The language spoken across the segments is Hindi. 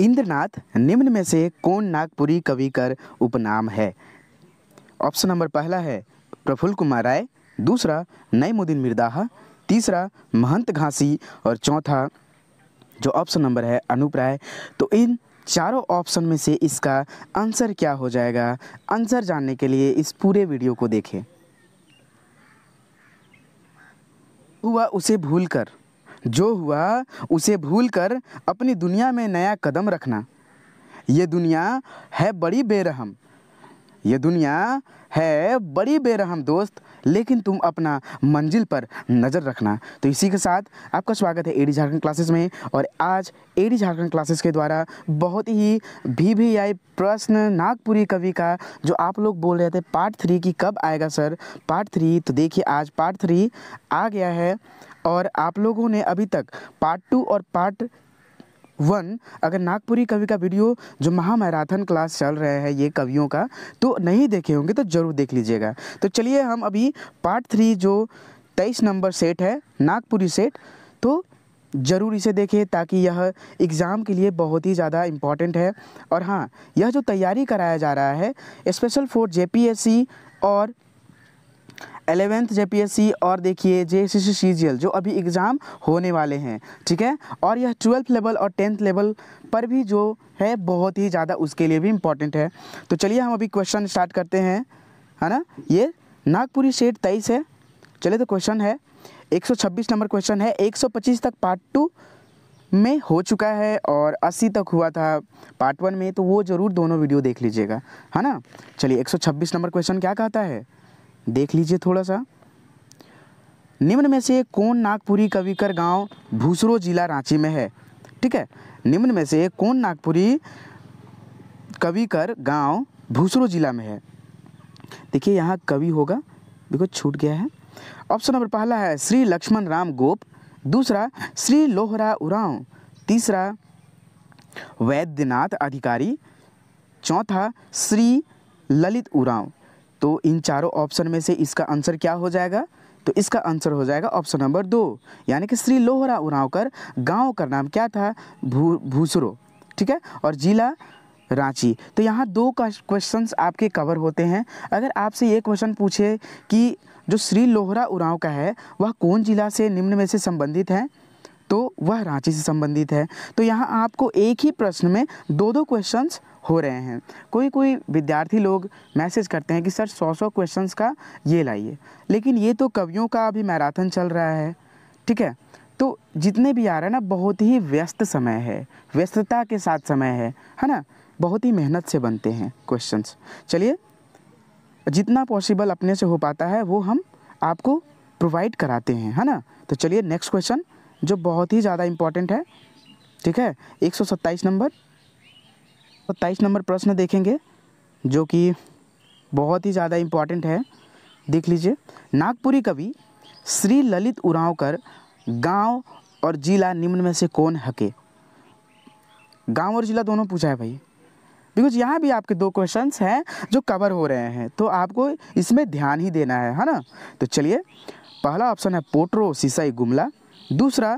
इंद्रनाथ निम्न में से कौन नागपुरी कवि कर उपनाम है ऑप्शन नंबर पहला है प्रफुल्ल कुमार राय दूसरा नईमुद्दीन मिर्दाहा तीसरा महंत घासी और चौथा जो ऑप्शन नंबर है अनूप राय तो इन चारों ऑप्शन में से इसका आंसर क्या हो जाएगा आंसर जानने के लिए इस पूरे वीडियो को देखें हुआ उसे भूल कर जो हुआ उसे भूलकर अपनी दुनिया में नया कदम रखना ये दुनिया है बड़ी बेरहम ये दुनिया है बड़ी बेरहम दोस्त लेकिन तुम अपना मंजिल पर नज़र रखना तो इसी के साथ आपका स्वागत है एडी झारखंड क्लासेस में और आज एडी झारखंड क्लासेस के द्वारा बहुत ही भी भी आई प्रश्न नागपुरी कवि का जो आप लोग बोल रहे थे पार्ट थ्री की कब आएगा सर पार्ट थ्री तो देखिए आज पार्ट थ्री आ गया है और आप लोगों ने अभी तक पार्ट टू और पार्ट वन अगर नागपुरी कवि का वीडियो जो महामैराथन क्लास चल रहे हैं ये कवियों का तो नहीं देखे होंगे तो ज़रूर देख लीजिएगा तो चलिए हम अभी पार्ट थ्री जो तेईस नंबर सेट है नागपुरी सेट तो ज़रूर इसे देखें ताकि यह एग्ज़ाम के लिए बहुत ही ज़्यादा इम्पॉर्टेंट है और हाँ यह जो तैयारी कराया जा रहा है स्पेशल फॉर जेपीएससी और एलेवेंथ जे और देखिए जे सी जो अभी एग्ज़ाम होने वाले हैं ठीक है और यह ट्वेल्थ लेवल और टेंथ लेवल पर भी जो है बहुत ही ज़्यादा उसके लिए भी इम्पॉर्टेंट है तो चलिए हम अभी क्वेश्चन स्टार्ट करते हैं है ना ये नागपुरी सेट तेईस है चले तो क्वेश्चन है 126 नंबर क्वेश्चन है 125 तक पार्ट टू में हो चुका है और 80 तक हुआ था पार्ट वन में तो वो ज़रूर दोनों वीडियो देख लीजिएगा है ना चलिए 126 नंबर क्वेश्चन क्या कहता है देख लीजिए थोड़ा सा निम्न में से कौन नागपुरी कविकर गांव भूसरो जिला रांची में है ठीक है निम्न में से कौन नागपुरी कविकर गांव भूसरो जिला में है देखिए यहाँ कवि होगा देखो छूट गया है ऑप्शन नंबर पहला है श्री लक्ष्मण राम गोप दूसरा श्री लोहरा उराव तीसरा वैद्यनाथ अधिकारी चौथा श्री ललित उराव तो इन चारों ऑप्शन में से इसका आंसर क्या हो जाएगा तो इसका आंसर हो जाएगा ऑप्शन नंबर दो यानी कि श्री लोहरा उरावकर गांव का नाम क्या था भू भूसरो ठीक है और जिला रांची तो यहाँ दो क्वेश्चन आपके कवर होते हैं अगर आपसे ये क्वेश्चन पूछे कि जो श्री लोहरा उराव का है वह कौन जिला से निम्न में से संबंधित है तो वह रांची से संबंधित है तो यहाँ आपको एक ही प्रश्न में दो दो क्वेश्चंस हो रहे हैं कोई कोई विद्यार्थी लोग मैसेज करते हैं कि सर सौ सौ क्वेश्चन का ये लाइए लेकिन ये तो कवियों का अभी मैराथन चल रहा है ठीक है तो जितने भी आ रहे हैं ना बहुत ही व्यस्त समय है व्यस्तता के साथ समय है है ना बहुत ही मेहनत से बनते हैं क्वेश्चंस चलिए जितना पॉसिबल अपने से हो पाता है वो हम आपको प्रोवाइड कराते हैं है ना तो चलिए नेक्स्ट क्वेश्चन जो बहुत ही ज़्यादा इम्पॉर्टेंट है ठीक है एक नंबर सत्ताईस नंबर प्रश्न देखेंगे जो कि बहुत ही ज़्यादा इम्पॉर्टेंट है देख लीजिए नागपुरी कवि श्री ललित उरांवकर गांव और जिला निम्न में से कौन हके गांव और जिला दोनों पूछा है भाई बिकॉज यहाँ भी आपके दो क्वेश्चंस हैं जो कवर हो रहे हैं तो आपको इसमें ध्यान ही देना है है ना तो चलिए पहला ऑप्शन है पोट्रो सिसाई गुमला दूसरा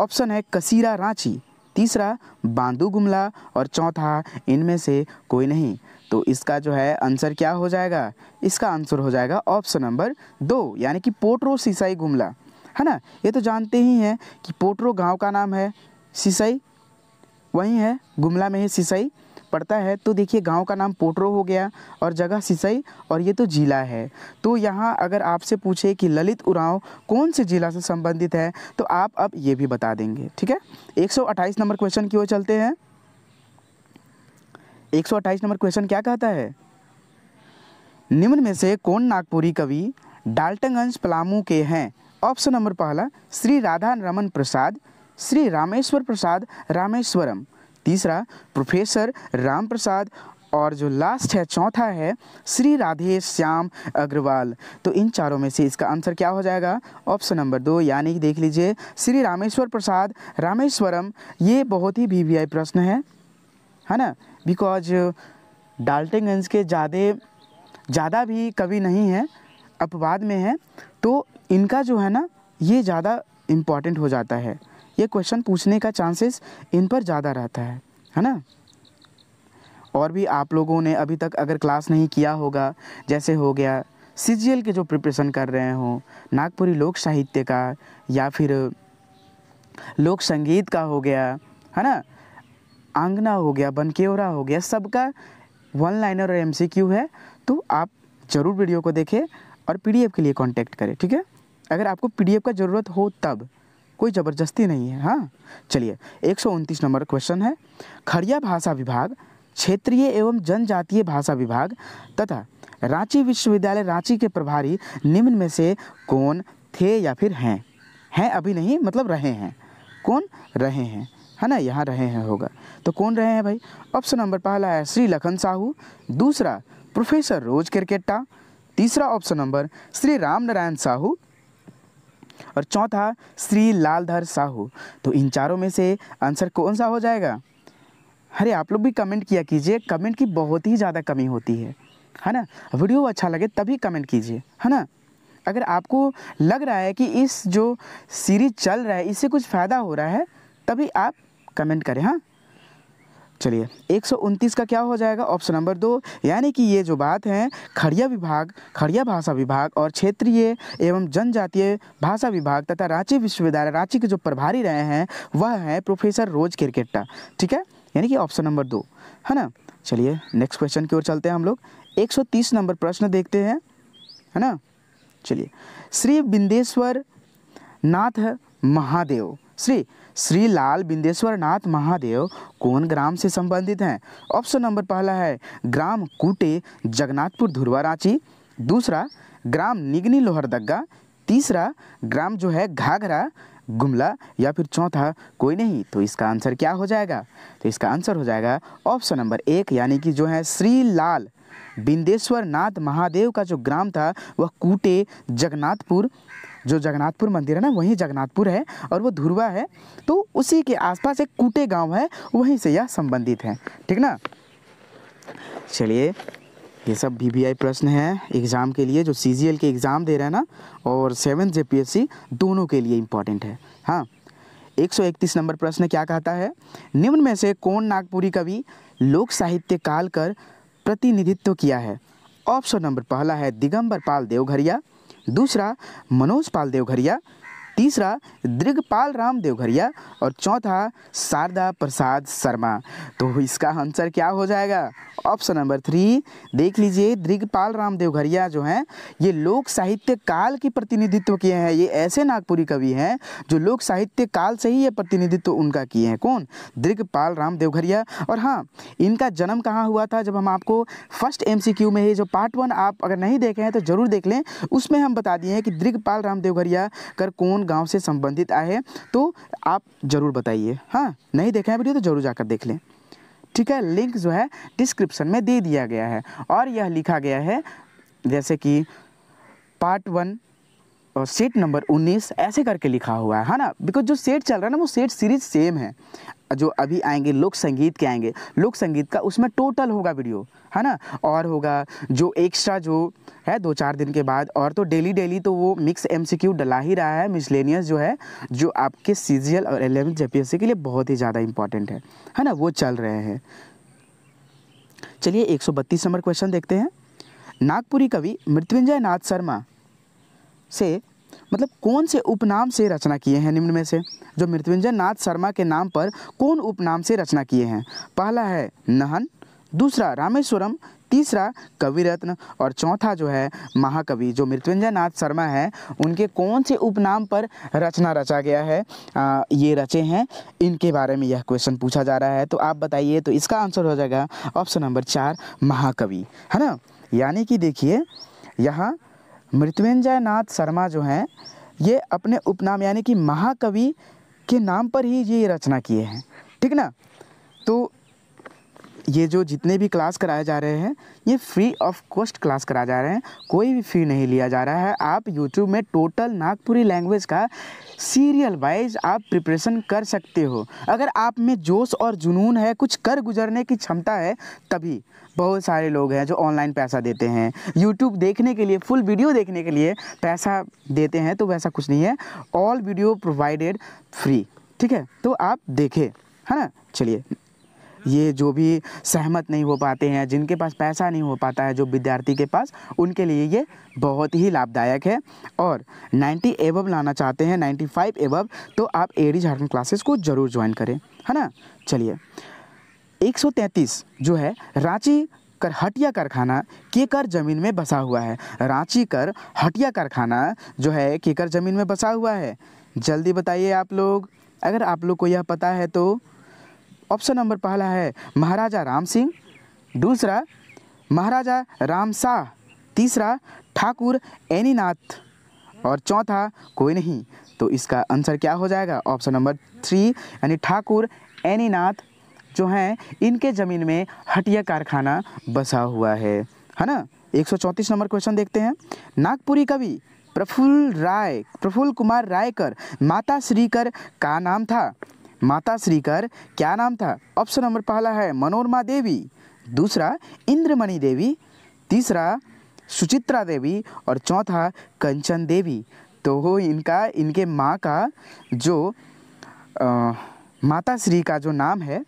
ऑप्शन है कसीरा रांची तीसरा बांदू गुमला और चौथा इनमें से कोई नहीं तो इसका जो है आंसर क्या हो जाएगा इसका आंसर हो जाएगा ऑप्शन नंबर दो यानी कि पोटरो सिसाई गुमला है ना ये तो जानते ही हैं कि पोटरो गांव का नाम है सिसाई वहीं है गुमला में ही सिसाई पड़ता है तो देखिए गांव का नाम पोटरो हो गया और जगह सिसई और ये तो जिला है तो यहाँ अगर आपसे पूछे कि ललित उराव कौन से जिला से संबंधित है तो आप अब ये भी बता देंगे ठीक है 128 नंबर क्वेश्चन की ओर चलते हैं 128 नंबर क्वेश्चन क्या कहता है निम्न में से कौन नागपुरी कवि डाल्टनगंज पलामू के हैं ऑप्शन नंबर पहला श्री राधा रमन प्रसाद श्री रामेश्वर प्रसाद रामेश्वरम तीसरा प्रोफेसर राम प्रसाद और जो लास्ट है चौथा है श्री राधे श्याम अग्रवाल तो इन चारों में से इसका आंसर क्या हो जाएगा ऑप्शन नंबर दो यानी कि देख लीजिए श्री रामेश्वर प्रसाद रामेश्वरम ये बहुत ही वी प्रश्न है है ना बिकॉज डाल्टेगंज के ज़्यादा ज़्यादा भी कवि नहीं है अपवाद में है तो इनका जो है ना ये ज़्यादा इम्पॉर्टेंट हो जाता है ये क्वेश्चन पूछने का चांसेस इन पर ज़्यादा रहता है है ना और भी आप लोगों ने अभी तक अगर क्लास नहीं किया होगा जैसे हो गया सी के जो प्रिपरेशन कर रहे हों नागपुरी लोक साहित्य का या फिर लोक संगीत का हो गया है ना आंगना हो गया बनकेवरा हो गया सबका वन लाइनर और एमसीक्यू है तो आप ज़रूर वीडियो को देखें और पीडीएफ के लिए कांटेक्ट करें ठीक है अगर आपको पीडीएफ का ज़रूरत हो तब कोई ज़बरदस्ती नहीं है हाँ चलिए एक नंबर क्वेश्चन है खड़िया भाषा विभाग क्षेत्रीय एवं जनजातीय भाषा विभाग तथा रांची विश्वविद्यालय रांची के प्रभारी निम्न में से कौन थे या फिर हैं हैं अभी नहीं मतलब रहे हैं कौन रहे हैं है ना यहाँ रहे हैं होगा तो कौन रहे हैं भाई ऑप्शन नंबर पहला है श्री लखन साहू दूसरा प्रोफेसर रोज क्रिकेटा तीसरा ऑप्शन नंबर श्री राम नारायण साहू और चौथा श्री लालधर साहू तो इन चारों में से आंसर कौन सा हो जाएगा अरे आप लोग भी कमेंट किया कीजिए कमेंट की बहुत ही ज़्यादा कमी होती है है ना वीडियो अच्छा लगे तभी कमेंट कीजिए है ना अगर आपको लग रहा है कि इस जो सीरीज चल रहा है इससे कुछ फ़ायदा हो रहा है तभी आप कमेंट करें हाँ चलिए एक का क्या हो जाएगा ऑप्शन नंबर दो यानी कि ये जो बात है खड़िया विभाग खड़िया भाषा विभाग और क्षेत्रीय एवं जनजातीय भाषा विभाग तथा रांची विश्वविद्यालय रांची के जो प्रभारी रहे हैं वह हैं प्रोफेसर रोज क्रिकेटा ठीक है यानी कि ऑप्शन नंबर दो है ना चलिए नेक्स्ट क्वेश्चन की ओर चलते हैं हम लोग एक नंबर प्रश्न देखते हैं है ना चलिए श्री बिंदेश्वर नाथ महादेव श्री श्री लाल बिंदेश्वर नाथ महादेव कौन ग्राम से संबंधित हैं ऑप्शन नंबर पहला है ग्राम कूटे जगन्नाथपुर धुरवा रांची दूसरा ग्राम निगनी लोहरदग्गा तीसरा ग्राम जो है घाघरा गुमला या फिर चौथा कोई नहीं तो इसका आंसर क्या हो जाएगा तो इसका आंसर हो जाएगा ऑप्शन नंबर एक यानी कि जो है श्री लाल बिंदेश्वर नाथ महादेव का जो ग्राम था वह कूटे जगन्नाथपुर जो जगन्नाथपुर मंदिर है ना वहीं जगन्नाथपुर है और वो धुरवा है तो उसी के आसपास एक कूटे गांव है वहीं से यह संबंधित है ठीक ना चलिए ये सब बी वी आई प्रश्न हैं एग्ज़ाम के लिए जो सी जी एल के एग्ज़ाम दे रहे हैं ना और seven J P S C दोनों के लिए इम्पॉर्टेंट है हाँ 131 नंबर प्रश्न क्या कहता है निम्न में से कौन नागपुरी कवि लोक साहित्य काल कर प्रतिनिधित्व किया है ऑप्शन नंबर पहला है दिगंबर पाल देवघरिया दूसरा मनोज पाल देवघरिया तीसरा दृगपाल राम देवघरिया और चौथा शारदा प्रसाद शर्मा तो इसका आंसर क्या हो जाएगा ऑप्शन नंबर थ्री देख लीजिए दृगपाल राम देवघरिया जो हैं ये लोक साहित्य काल की प्रतिनिधित्व किए हैं ये ऐसे नागपुरी कवि हैं जो लोक साहित्य काल से ही ये प्रतिनिधित्व उनका किए हैं कौन दीर्घपाल राम देवघरिया और हाँ इनका जन्म कहाँ हुआ था जब हम आपको फर्स्ट एम में ये जो पार्ट वन आप अगर नहीं देखे हैं तो जरूर देख लें उसमें हम बता दिए हैं कि दृगपाल राम देवघरिया कर कौन गांव से संबंधित आए हैं तो आप ज़रूर बताइए हाँ नहीं देखा है वीडियो तो ज़रूर जाकर देख लें ठीक है लिंक जो है डिस्क्रिप्शन में दे दिया गया है और यह लिखा गया है जैसे कि पार्ट वन सेट नंबर 19 ऐसे करके लिखा हुआ है है ना बिकॉज जो सेट चल रहा है ना वो सेट सीरीज सेम है जो अभी आएंगे लोक संगीत के आएंगे लोक संगीत का उसमें टोटल होगा वीडियो है ना और होगा जो एक्स्ट्रा जो है दो चार दिन के बाद और तो डेली डेली तो वो मिक्स एमसीक्यू डला ही रहा है मिसलेनियस जो है जो आपके सीजीएल और एलेवेंथ जेपीएससी के लिए बहुत ही ज़्यादा इंपॉर्टेंट है है ना वो चल रहे हैं चलिए बत्तीस नंबर क्वेश्चन देखते हैं नागपुरी कवि मृत्युंजय नाथ शर्मा से मतलब कौन से उपनाम से रचना किए हैं निम्न में से जो मृत्युंजय नाथ शर्मा के नाम पर कौन उपनाम से रचना किए हैं पहला है नहन दूसरा रामेश्वरम तीसरा कवि रत्न और चौथा जो है महाकवि जो मृत्युंजय नाथ शर्मा है उनके कौन से उपनाम पर रचना रचा गया है आ, ये रचे हैं इनके बारे में यह क्वेश्चन पूछा जा रहा है तो आप बताइए तो इसका आंसर हो जाएगा ऑप्शन नंबर चार महाकवि है ना यानी कि देखिए यहाँ मृत्युंजय नाथ शर्मा जो हैं ये अपने उपनाम यानी कि महाकवि के नाम पर ही ये रचना किए हैं ठीक ना तो ये जो जितने भी क्लास कराए जा रहे हैं ये फ्री ऑफ कॉस्ट क्लास कराए जा रहे हैं कोई भी फ़ी नहीं लिया जा रहा है आप यूट्यूब में टोटल नागपुरी लैंग्वेज का सीरियल वाइज आप प्रिपरेशन कर सकते हो अगर आप में जोश और जुनून है कुछ कर गुजरने की क्षमता है तभी बहुत सारे लोग हैं जो ऑनलाइन पैसा देते हैं यूट्यूब देखने के लिए फुल वीडियो देखने के लिए पैसा देते हैं तो वैसा कुछ नहीं है ऑल वीडियो प्रोवाइडेड फ्री ठीक है तो आप देखें है ना चलिए ये जो भी सहमत नहीं हो पाते हैं जिनके पास पैसा नहीं हो पाता है जो विद्यार्थी के पास उनके लिए ये बहुत ही लाभदायक है और 90 एवब लाना चाहते हैं 95 फाइव तो आप एडी झारखंड क्लासेस को ज़रूर ज्वाइन करें है ना चलिए 133 जो है रांची कर हटिया कारखाना केकर जमीन में बसा हुआ है रांची कर हटिया कारखाना जो है केकर जमीन में बसा हुआ है जल्दी बताइए आप लोग अगर आप लोग को यह पता है तो ऑप्शन नंबर पहला है महाराजा राम सिंह दूसरा महाराजा राम शाह तीसरा ठाकुर एनीनाथ और चौथा कोई नहीं तो इसका आंसर क्या हो जाएगा ऑप्शन नंबर थ्री यानी ठाकुर एनीनाथ जो हैं इनके ज़मीन में हटिया कारखाना बसा हुआ है है ना 134 नंबर क्वेश्चन देखते हैं नागपुरी कवि प्रफुल्ल राय प्रफुल्ल कुमार रायकर माता श्रीकर का नाम था माता श्रीकर क्या नाम था ऑप्शन नंबर पहला है मनोरमा देवी दूसरा इंद्रमणि देवी तीसरा सुचित्रा देवी और चौथा कंचन देवी तो इनका इनके माँ का जो आ, माता श्री का जो नाम है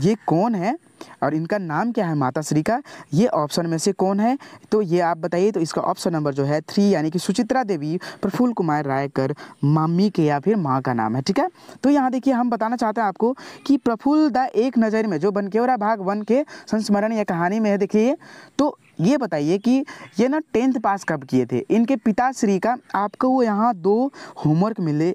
ये कौन है और इनका नाम क्या है माता श्री का ये ऑप्शन में से कौन है तो ये आप बताइए तो इसका ऑप्शन नंबर जो है थ्री यानी कि सुचित्रा देवी प्रफुल्ल कुमार रायकर मामी के या फिर माँ का नाम है ठीक है तो यहाँ देखिए हम बताना चाहते हैं आपको कि प्रफुल्ल द एक नज़र में जो बनकेवरा भाग वन के संस्मरण या कहानी में है देखिए तो ये बताइए कि ये ना टेंथ पास कब किए थे इनके पिताश्री का आपको वो यहाँ दो होमवर्क मिले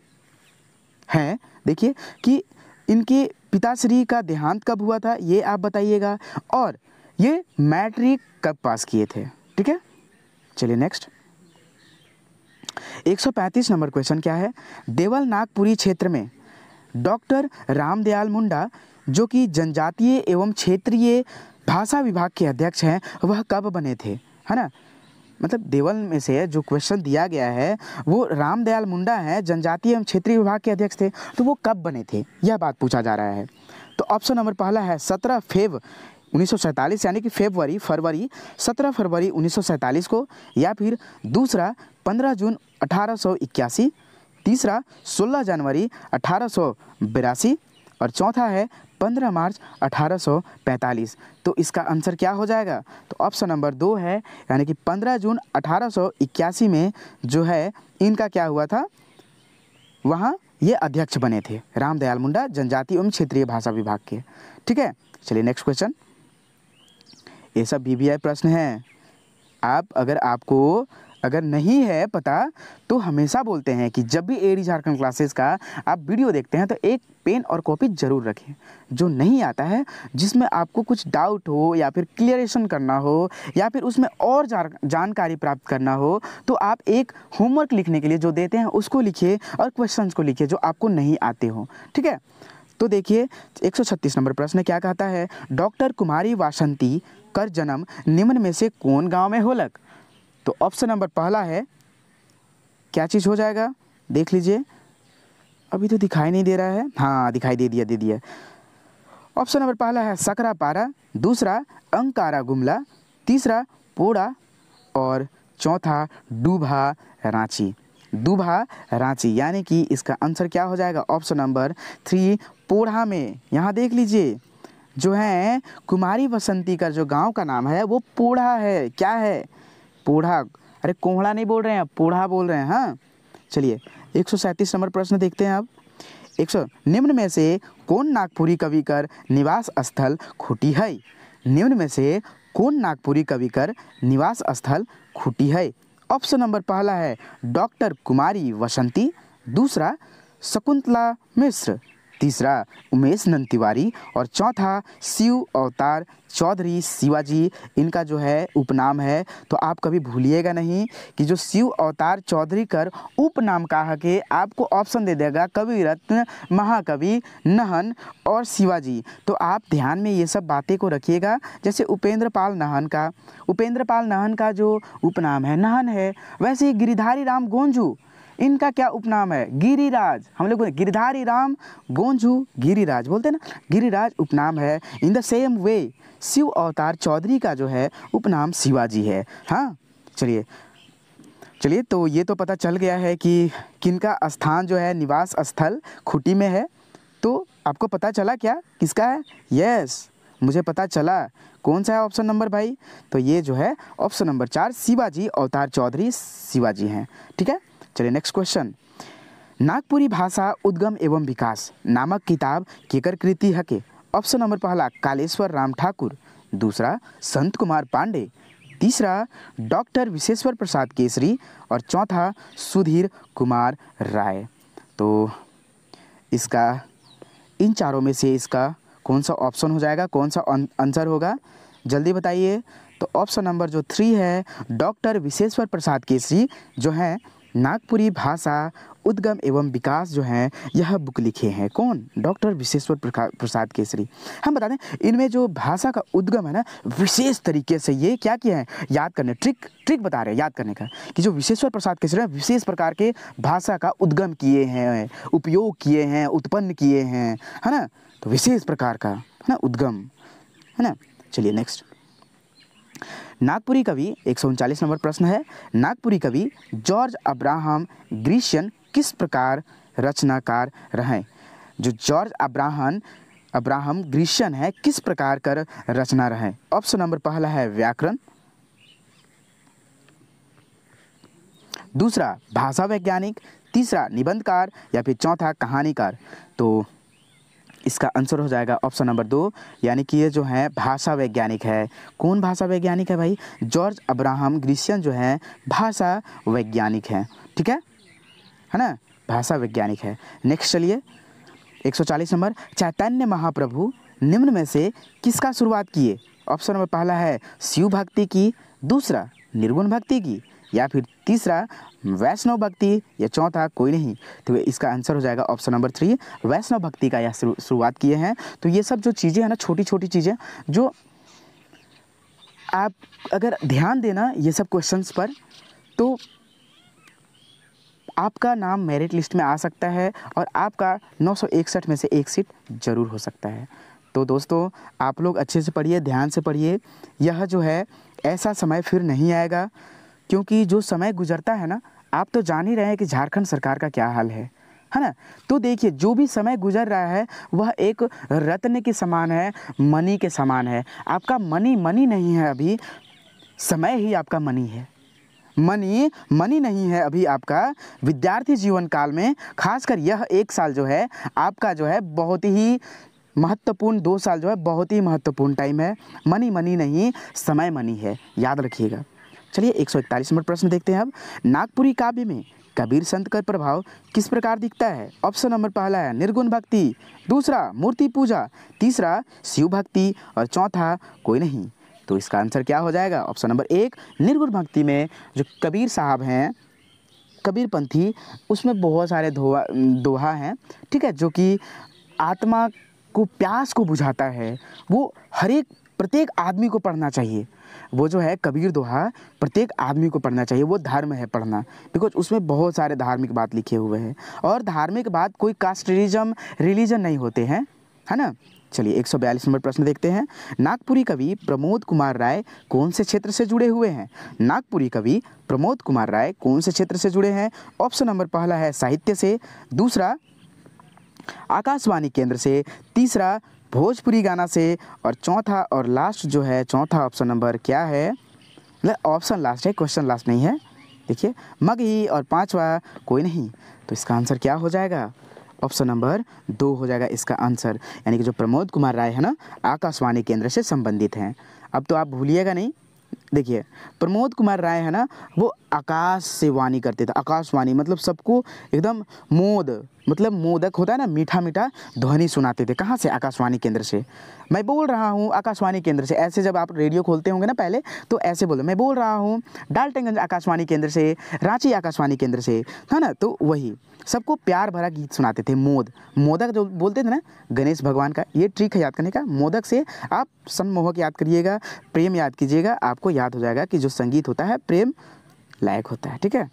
हैं देखिए कि इनके पिताश्री का देहांत कब हुआ था ये आप बताइएगा और ये मैट्रिक कब पास किए थे ठीक है चलिए नेक्स्ट 135 नंबर क्वेश्चन क्या है देवल नागपुरी क्षेत्र में डॉक्टर रामदयाल मुंडा जो कि जनजातीय एवं क्षेत्रीय भाषा विभाग के अध्यक्ष हैं वह कब बने थे है ना मतलब देवल में से जो क्वेश्चन दिया गया है वो रामदयाल मुंडा है जनजातीय एवं क्षेत्रीय विभाग के अध्यक्ष थे तो वो कब बने थे यह बात पूछा जा रहा है तो ऑप्शन नंबर पहला है सत्रह फेब उन्नीस यानी कि फेबवरी फरवरी 17 फरवरी उन्नीस को या फिर दूसरा 15 जून अठारह तीसरा 16 जनवरी अठारह और चौथा है पंद्रह मार्च 1845 तो इसका आंसर क्या हो जाएगा तो ऑप्शन नंबर दो है यानी कि पंद्रह जून 1881 में जो है इनका क्या हुआ था वहाँ ये अध्यक्ष बने थे रामदयाल मुंडा जनजाति एवं क्षेत्रीय भाषा विभाग के ठीक है चलिए नेक्स्ट क्वेश्चन ये सब बी प्रश्न हैं आप अगर आपको अगर नहीं है पता तो हमेशा बोलते हैं कि जब भी एडी झारखंड क्लासेस का आप वीडियो देखते हैं तो एक पेन और कॉपी ज़रूर रखें जो नहीं आता है जिसमें आपको कुछ डाउट हो या फिर क्लियरेशन करना हो या फिर उसमें और जानकारी प्राप्त करना हो तो आप एक होमवर्क लिखने के लिए जो देते हैं उसको लिखिए और क्वेश्चन को लिखिए जो आपको नहीं आते हो ठीक है तो देखिए 136 नंबर प्रश्न क्या कहता है डॉक्टर कुमारी वासंती कर जन्म निम्न में से कौन गांव में होलक तो ऑप्शन नंबर पहला है क्या चीज़ हो जाएगा देख लीजिए अभी तो दिखाई नहीं दे रहा है हाँ दिखाई दे दिया दे दिया ऑप्शन नंबर पहला है सकरा पारा दूसरा अंकारा गुमला तीसरा पोड़ा और चौथा डूभा रांची दुभा रांची यानी कि इसका आंसर क्या हो जाएगा ऑप्शन नंबर थ्री पोढ़ा में यहाँ देख लीजिए जो है कुमारी बसंती का जो गांव का नाम है वो पोढ़ा है क्या है पूढ़ा अरे कोहड़ा नहीं बोल रहे हैं आप बोल रहे हैं हाँ चलिए एक नंबर प्रश्न देखते हैं आप एक सौ निम्न में से कौन नागपुरी कवि कर निवास स्थल खुटी है निम्न में से कौन नागपुरी कवि कर निवास स्थल खुटी है ऑप्शन नंबर पहला है डॉक्टर कुमारी वसंती दूसरा शकुंतला मिश्र तीसरा उमेश नंद तिवारी और चौथा शिव अवतार चौधरी शिवाजी इनका जो है उपनाम है तो आप कभी भूलिएगा नहीं कि जो शिव अवतार चौधरी कर उपनाम कहा कि आपको ऑप्शन दे देगा कवि रत्न महाकवि नहन और शिवाजी तो आप ध्यान में ये सब बातें को रखिएगा जैसे उपेंद्र पाल नहन का उपेंद्र पाल नहन का जो उपनाम है नहन है वैसे ही गिरिधारी राम गोंजू इनका क्या उपनाम है गिरिराज हम लोग गिरधारी राम गोंजू गिरिराज बोलते हैं ना गिरिराज उपनाम है in the same way Shiv Avtar Chaudhary का जो है उपनाम शिवाजी है हाँ चलिए चलिए तो ये तो पता चल गया है कि किनका स्थान जो है निवास स्थल खुटी में है तो आपको पता चला क्या किसका है यस मुझे पता चला कौन सा है ऑप्शन नंबर भाई तो ये जो है ऑप्शन नंबर चार शिवाजी अवतार चौधरी शिवाजी हैं ठीक है चलिए नेक्स्ट क्वेश्चन नागपुरी भाषा उद्गम एवं विकास नामक किताब केकर कृति हके ऑप्शन नंबर पहला कालेश्वर राम ठाकुर दूसरा संत कुमार पांडे तीसरा डॉक्टर विशेश्वर प्रसाद केसरी और चौथा सुधीर कुमार राय तो इसका इन चारों में से इसका कौन सा ऑप्शन हो जाएगा कौन सा आंसर होगा जल्दी बताइए तो ऑप्शन नंबर जो थ्री है डॉक्टर विशेश्वर प्रसाद केसरी जो हैं नागपुरी भाषा उद्गम एवं विकास जो है यह बुक लिखे हैं कौन डॉक्टर विशेश्वर प्रसाद केसरी हम बता दें इनमें जो भाषा का उद्गम है ना विशेष तरीके से ये क्या किया है याद करने ट्रिक ट्रिक बता रहे हैं याद करने का कि जो विशेश्वर प्रसाद केसरी है विशेष प्रकार के भाषा का उद्गम किए हैं उपयोग किए हैं उत्पन्न किए हैं है ना तो विशेष प्रकार का है ना उद्गम है ना चलिए नेक्स्ट नागपुरी कवि एक नंबर प्रश्न है नागपुरी कवि जॉर्ज अब्राहम ग्रीशियन किस प्रकार रचनाकार रहे जो जॉर्ज अब्राहम अब्राहम ग्रीशियन है किस प्रकार कर रचना रहे ऑप्शन नंबर पहला है व्याकरण दूसरा भाषा वैज्ञानिक तीसरा निबंधकार या फिर चौथा कहानीकार तो इसका आंसर हो जाएगा ऑप्शन नंबर दो यानी कि ये जो है भाषा वैज्ञानिक है कौन भाषा वैज्ञानिक है भाई जॉर्ज अब्राहम ग्रीसियन जो है भाषा वैज्ञानिक है ठीक है है ना भाषा वैज्ञानिक है नेक्स्ट चलिए 140 नंबर चैतन्य महाप्रभु निम्न में से किसका शुरुआत किए ऑप्शन नंबर पहला है शिव भक्ति की दूसरा निर्गुण भक्ति की या फिर तीसरा वैष्णव भक्ति या चौथा कोई नहीं तो इसका आंसर हो जाएगा ऑप्शन नंबर थ्री वैष्णव भक्ति का यह शुरुआत किए हैं तो ये सब जो चीज़ें हैं ना छोटी छोटी चीज़ें जो आप अगर ध्यान देना ये सब क्वेश्चंस पर तो आपका नाम मेरिट लिस्ट में आ सकता है और आपका नौ में से एक सीट ज़रूर हो सकता है तो दोस्तों आप लोग अच्छे से पढ़िए ध्यान से पढ़िए यह जो है ऐसा समय फिर नहीं आएगा क्योंकि जो समय गुजरता है ना आप तो जान ही रहे हैं कि झारखंड सरकार का क्या हाल है है ना तो देखिए जो भी समय गुजर रहा है वह एक रत्न के समान है मनी के समान है आपका मनी मनी नहीं है अभी समय ही आपका मनी है मनी मनी नहीं है अभी आपका विद्यार्थी जीवन काल में खासकर यह एक साल जो है आपका जो है बहुत ही महत्वपूर्ण दो साल जो है बहुत ही महत्वपूर्ण टाइम है मनी मनी नहीं समय मनी है याद रखिएगा चलिए एक सौ इकतालीस नंबर प्रश्न देखते हैं अब नागपुरी काव्य में कबीर संत का प्रभाव किस प्रकार दिखता है ऑप्शन नंबर पहला है निर्गुण भक्ति दूसरा मूर्ति पूजा तीसरा शिव भक्ति और चौथा कोई नहीं तो इसका आंसर क्या हो जाएगा ऑप्शन नंबर एक निर्गुण भक्ति में जो कबीर साहब हैं कबीरपंथी उसमें बहुत सारे दोहा दोहा हैं ठीक है जो कि आत्मा को प्यास को बुझाता है वो हर एक प्रत्येक आदमी को पढ़ना चाहिए वो जो है कबीर दोहा प्रत्येक आदमी को पढ़ना चाहिए वो धर्म है पढ़ना बिकॉज उसमें बहुत सारे धार्मिक बात लिखे हुए हैं और धार्मिक बात कोई कास्टरिज्म रिलीजन नहीं होते हैं है ना चलिए 142 नंबर प्रश्न देखते हैं नागपुरी कवि प्रमोद कुमार राय कौन से क्षेत्र से जुड़े हुए हैं नागपुरी कवि प्रमोद कुमार राय कौन से क्षेत्र से जुड़े हैं ऑप्शन नंबर पहला है साहित्य से दूसरा आकाशवाणी केंद्र से तीसरा भोजपुरी गाना से और चौथा और लास्ट जो है चौथा ऑप्शन नंबर क्या है ऑप्शन मतलब लास्ट है क्वेश्चन लास्ट नहीं है देखिए मगही और पांचवा कोई नहीं तो इसका आंसर क्या हो जाएगा ऑप्शन नंबर दो हो जाएगा इसका आंसर यानी कि जो प्रमोद कुमार राय है ना आकाशवाणी केंद्र से संबंधित हैं अब तो आप भूलिएगा नहीं देखिए प्रमोद कुमार राय है ना वो आकाश से वाणी करते थे आकाशवाणी मतलब सबको एकदम मोद मतलब मोदक होता है ना मीठा मीठा ध्वनि सुनाते थे कहाँ से आकाशवाणी केंद्र से मैं बोल रहा हूँ आकाशवाणी केंद्र से ऐसे जब आप रेडियो खोलते होंगे ना पहले तो ऐसे बोलो मैं बोल रहा हूँ डाल्टनगंज आकाशवाणी केंद्र से रांची आकाशवाणी केंद्र से है ना तो वही सबको प्यार भरा गीत सुनाते थे मोद मोदक जो बोलते थे ना गणेश भगवान का ये ट्रिक है याद करने का मोदक से आप सनमोहक याद करिएगा प्रेम याद कीजिएगा आपको याद हो जाएगा कि जो संगीत होता है प्रेम लायक होता है ठीक है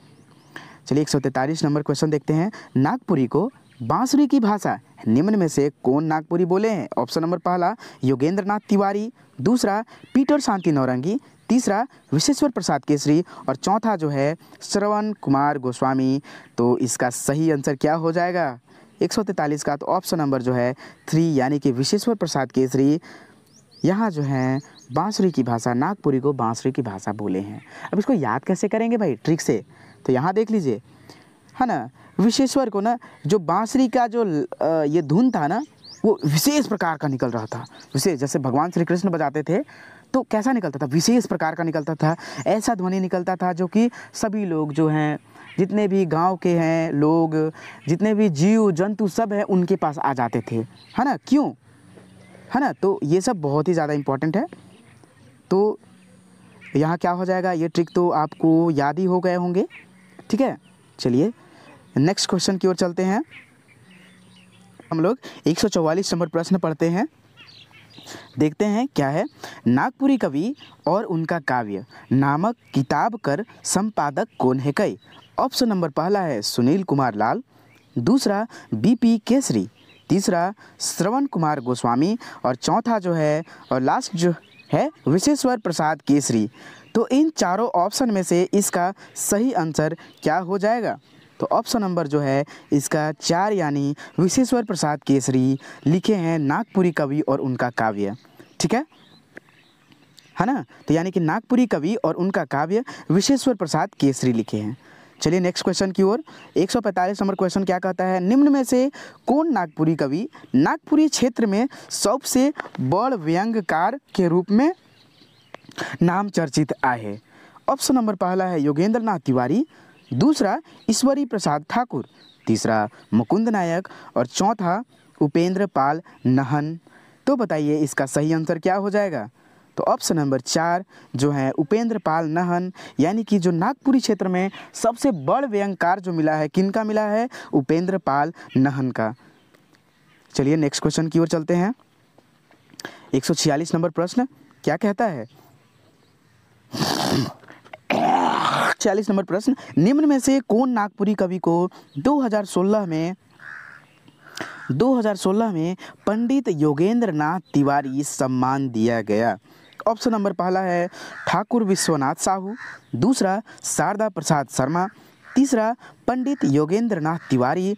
चलिए एक नंबर क्वेश्चन देखते हैं नागपुरी को बांसुरी की भाषा निम्न में से कौन नागपुरी बोले हैं ऑप्शन नंबर पहला योगेंद्र नाथ तिवारी दूसरा पीटर शांति नौरंगी तीसरा विशेश्वर प्रसाद केसरी और चौथा जो है श्रवण कुमार गोस्वामी तो इसका सही आंसर क्या हो जाएगा एक का तो ऑप्शन नंबर जो है थ्री यानी कि विशेश्वर प्रसाद केसरी यहाँ जो है बांसुरी की भाषा नागपुरी को बांसुरी की भाषा बोले हैं अब इसको याद कैसे करेंगे भाई ट्रिक से तो यहाँ देख लीजिए है ना विशेश्वर को ना जो बांसुरी का जो ये धुन था ना वो विशेष प्रकार का निकल रहा था विशेष जैसे भगवान श्री कृष्ण बजाते थे तो कैसा निकलता था विशेष प्रकार का निकलता था ऐसा ध्वनि निकलता था जो कि सभी लोग जो हैं जितने भी गांव के हैं लोग जितने भी जीव जंतु सब हैं उनके पास आ जाते थे है ना क्यों है ना तो ये सब बहुत ही ज़्यादा इम्पॉर्टेंट है तो यहाँ क्या हो जाएगा ये ट्रिक तो आपको याद ही हो गए होंगे ठीक है चलिए नेक्स्ट क्वेश्चन की ओर चलते हैं हम लोग एक नंबर प्रश्न पढ़ते हैं देखते हैं क्या है नागपुरी कवि और उनका काव्य नामक किताब कर संपादक कौन है कई ऑप्शन नंबर पहला है सुनील कुमार लाल दूसरा बीपी केसरी तीसरा श्रवण कुमार गोस्वामी और चौथा जो है और लास्ट जो है विशेश्वर प्रसाद केसरी तो इन चारों ऑप्शन में से इसका सही आंसर क्या हो जाएगा तो ऑप्शन नंबर जो है इसका चार यानी विशेश्वर प्रसाद केसरी लिखे हैं नागपुरी कवि और उनका काव्य ठीक है है ना तो यानी कि नागपुरी कवि और उनका काव्य विशेश्वर प्रसाद केसरी लिखे हैं चलिए नेक्स्ट क्वेश्चन की ओर 145 नंबर क्वेश्चन क्या कहता है निम्न में से कौन नागपुरी कवि नागपुरी क्षेत्र में सबसे बड़ व्यंग्यकार के रूप में नाम चर्चित आए ऑप्शन नंबर पहला है योगेंद्र नाथ तिवारी दूसरा ईश्वरी प्रसाद ठाकुर तीसरा मुकुंद नायक और चौथा उपेंद्र पाल नहन तो बताइए इसका सही आंसर क्या हो जाएगा तो ऑप्शन नंबर चार जो है उपेंद्र पाल नहन यानी कि जो नागपुरी क्षेत्र में सबसे बड़ व्यंकार जो मिला है किन का मिला है उपेंद्र पाल नहन का चलिए नेक्स्ट क्वेश्चन की ओर चलते हैं 146 नंबर प्रश्न क्या कहता है छियालीस नंबर प्रश्न निम्न में से कौन नागपुरी कवि को 2016 में 2016 में पंडित योगेंद्र नाथ तिवारी सम्मान दिया गया ऑप्शन नंबर पहला है ठाकुर विश्वनाथ साहू दूसरा शारदा प्रसाद शर्मा तीसरा पंडित योगेंद्र नाथ तिवारी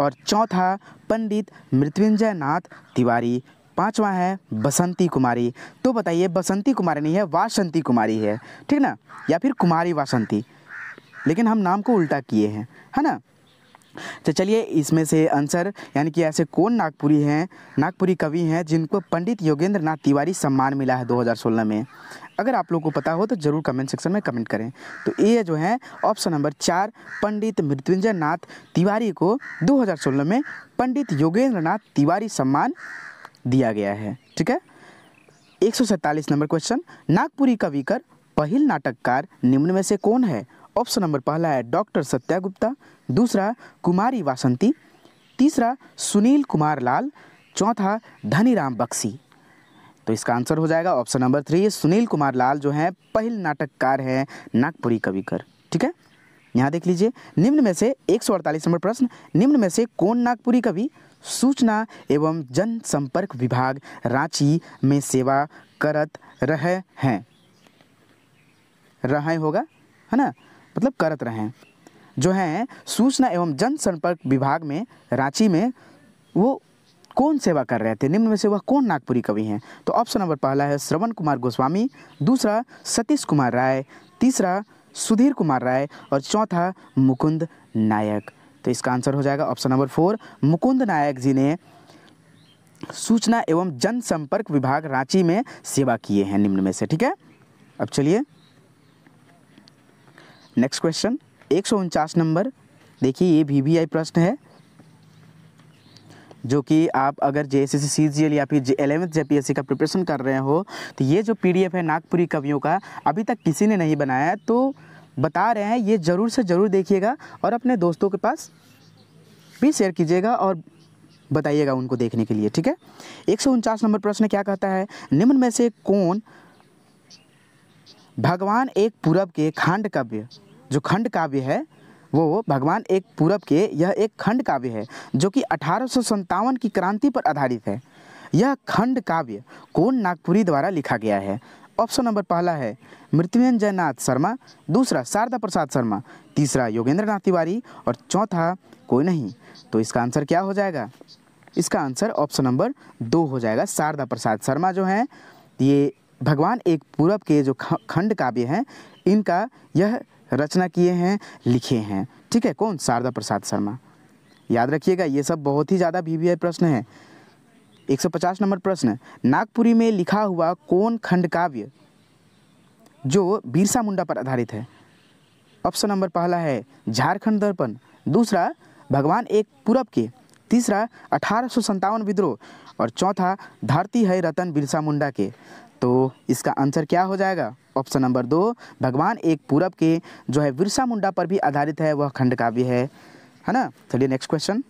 और चौथा पंडित मृत्युंजय नाथ तिवारी पांचवा है बसंती कुमारी तो बताइए बसंती कुमारी नहीं है वासंती कुमारी है ठीक ना या फिर कुमारी वासंती लेकिन हम नाम को उल्टा किए हैं है ना तो चलिए इसमें से आंसर यानी कि ऐसे कौन नागपुरी हैं नागपुरी कवि हैं जिनको पंडित योगेंद्र नाथ तिवारी सम्मान मिला है 2016 में अगर आप लोगों को पता हो तो ज़रूर कमेंट सेक्शन में कमेंट करें तो ये जो है ऑप्शन नंबर चार पंडित मृत्युंजय नाथ तिवारी को 2016 में पंडित योगेंद्र नाथ तिवारी सम्मान दिया गया है ठीक है एक नंबर क्वेश्चन नागपुरी कवि कर पहल नाटककार निम्न में से कौन है ऑप्शन नंबर पहला है डॉक्टर सत्या गुप्ता दूसरा कुमारी वासंती तीसरा सुनील कुमार लाल चौथा धनीराम बक्सी तो इसका आंसर हो जाएगा option number three Sunil Kumar Lal जो हैं पहल नाटककार हैं नागपुरी कवि कर ठीक है यहाँ देख लीजिए निम्न में से एक नंबर प्रश्न निम्न में से कौन नागपुरी कवि सूचना एवं जनसंपर्क विभाग रांची में सेवा करत रहे हैं रहे होगा है ना मतलब करत रहे हैं जो हैं सूचना एवं जनसंपर्क विभाग में रांची में वो कौन सेवा कर रहे थे निम्न में से वह कौन नागपुरी कवि हैं तो ऑप्शन नंबर पहला है श्रवण कुमार गोस्वामी दूसरा सतीश कुमार राय तीसरा सुधीर कुमार राय और चौथा मुकुंद नायक तो इसका आंसर हो जाएगा option number four Mukund Nayak ji ने सूचना एवं जनसंपर्क विभाग रांची में सेवा किए हैं निम्न में से ठीक है अब चलिए नेक्स्ट क्वेश्चन एक नंबर देखिए ये वी प्रश्न है जो कि आप अगर जे एस सी या फिर एलेवेंथ जे का प्रिपरेशन कर रहे हो तो ये जो पीडीएफ है नागपुरी कवियों का अभी तक किसी ने नहीं बनाया है तो बता रहे हैं ये ज़रूर से ज़रूर देखिएगा और अपने दोस्तों के पास भी शेयर कीजिएगा और बताइएगा उनको देखने के लिए ठीक है एक नंबर प्रश्न क्या कहता है निम्न में से कौन भगवान एक पूरब के खंड काव्य जो खंड काव्य है वो भगवान एक पूरब के यह एक खंड काव्य है जो कि अठारह की क्रांति पर आधारित है यह खंड काव्य कौन नागपुरी द्वारा लिखा गया है ऑप्शन नंबर पहला है मृत्युंजय नाथ शर्मा दूसरा शारदा प्रसाद शर्मा तीसरा योगेंद्र नाथ तिवारी और चौथा कोई नहीं तो इसका आंसर क्या हो जाएगा इसका आंसर ऑप्शन नंबर दो हो जाएगा शारदा प्रसाद शर्मा जो हैं ये भगवान एक पूरब के जो खंड काव्य हैं इनका यह रचना किए हैं लिखे हैं ठीक है कौन शारदा प्रसाद शर्मा याद रखिएगा ये सब बहुत ही ज़्यादा वी प्रश्न हैं 150 नंबर प्रश्न नागपुरी में लिखा हुआ कौन खंड काव्य जो बिरसा मुंडा पर आधारित है ऑप्शन नंबर पहला है झारखंड दर्पण दूसरा भगवान एक पूरब के तीसरा अठारह विद्रोह और चौथा धरती है रतन बिरसा मुंडा के तो इसका आंसर क्या हो जाएगा ऑप्शन नंबर दो भगवान एक पूरब के जो है बिरसा मुंडा पर भी आधारित है वह खंड काव्य है है ना चलिए नेक्स्ट क्वेश्चन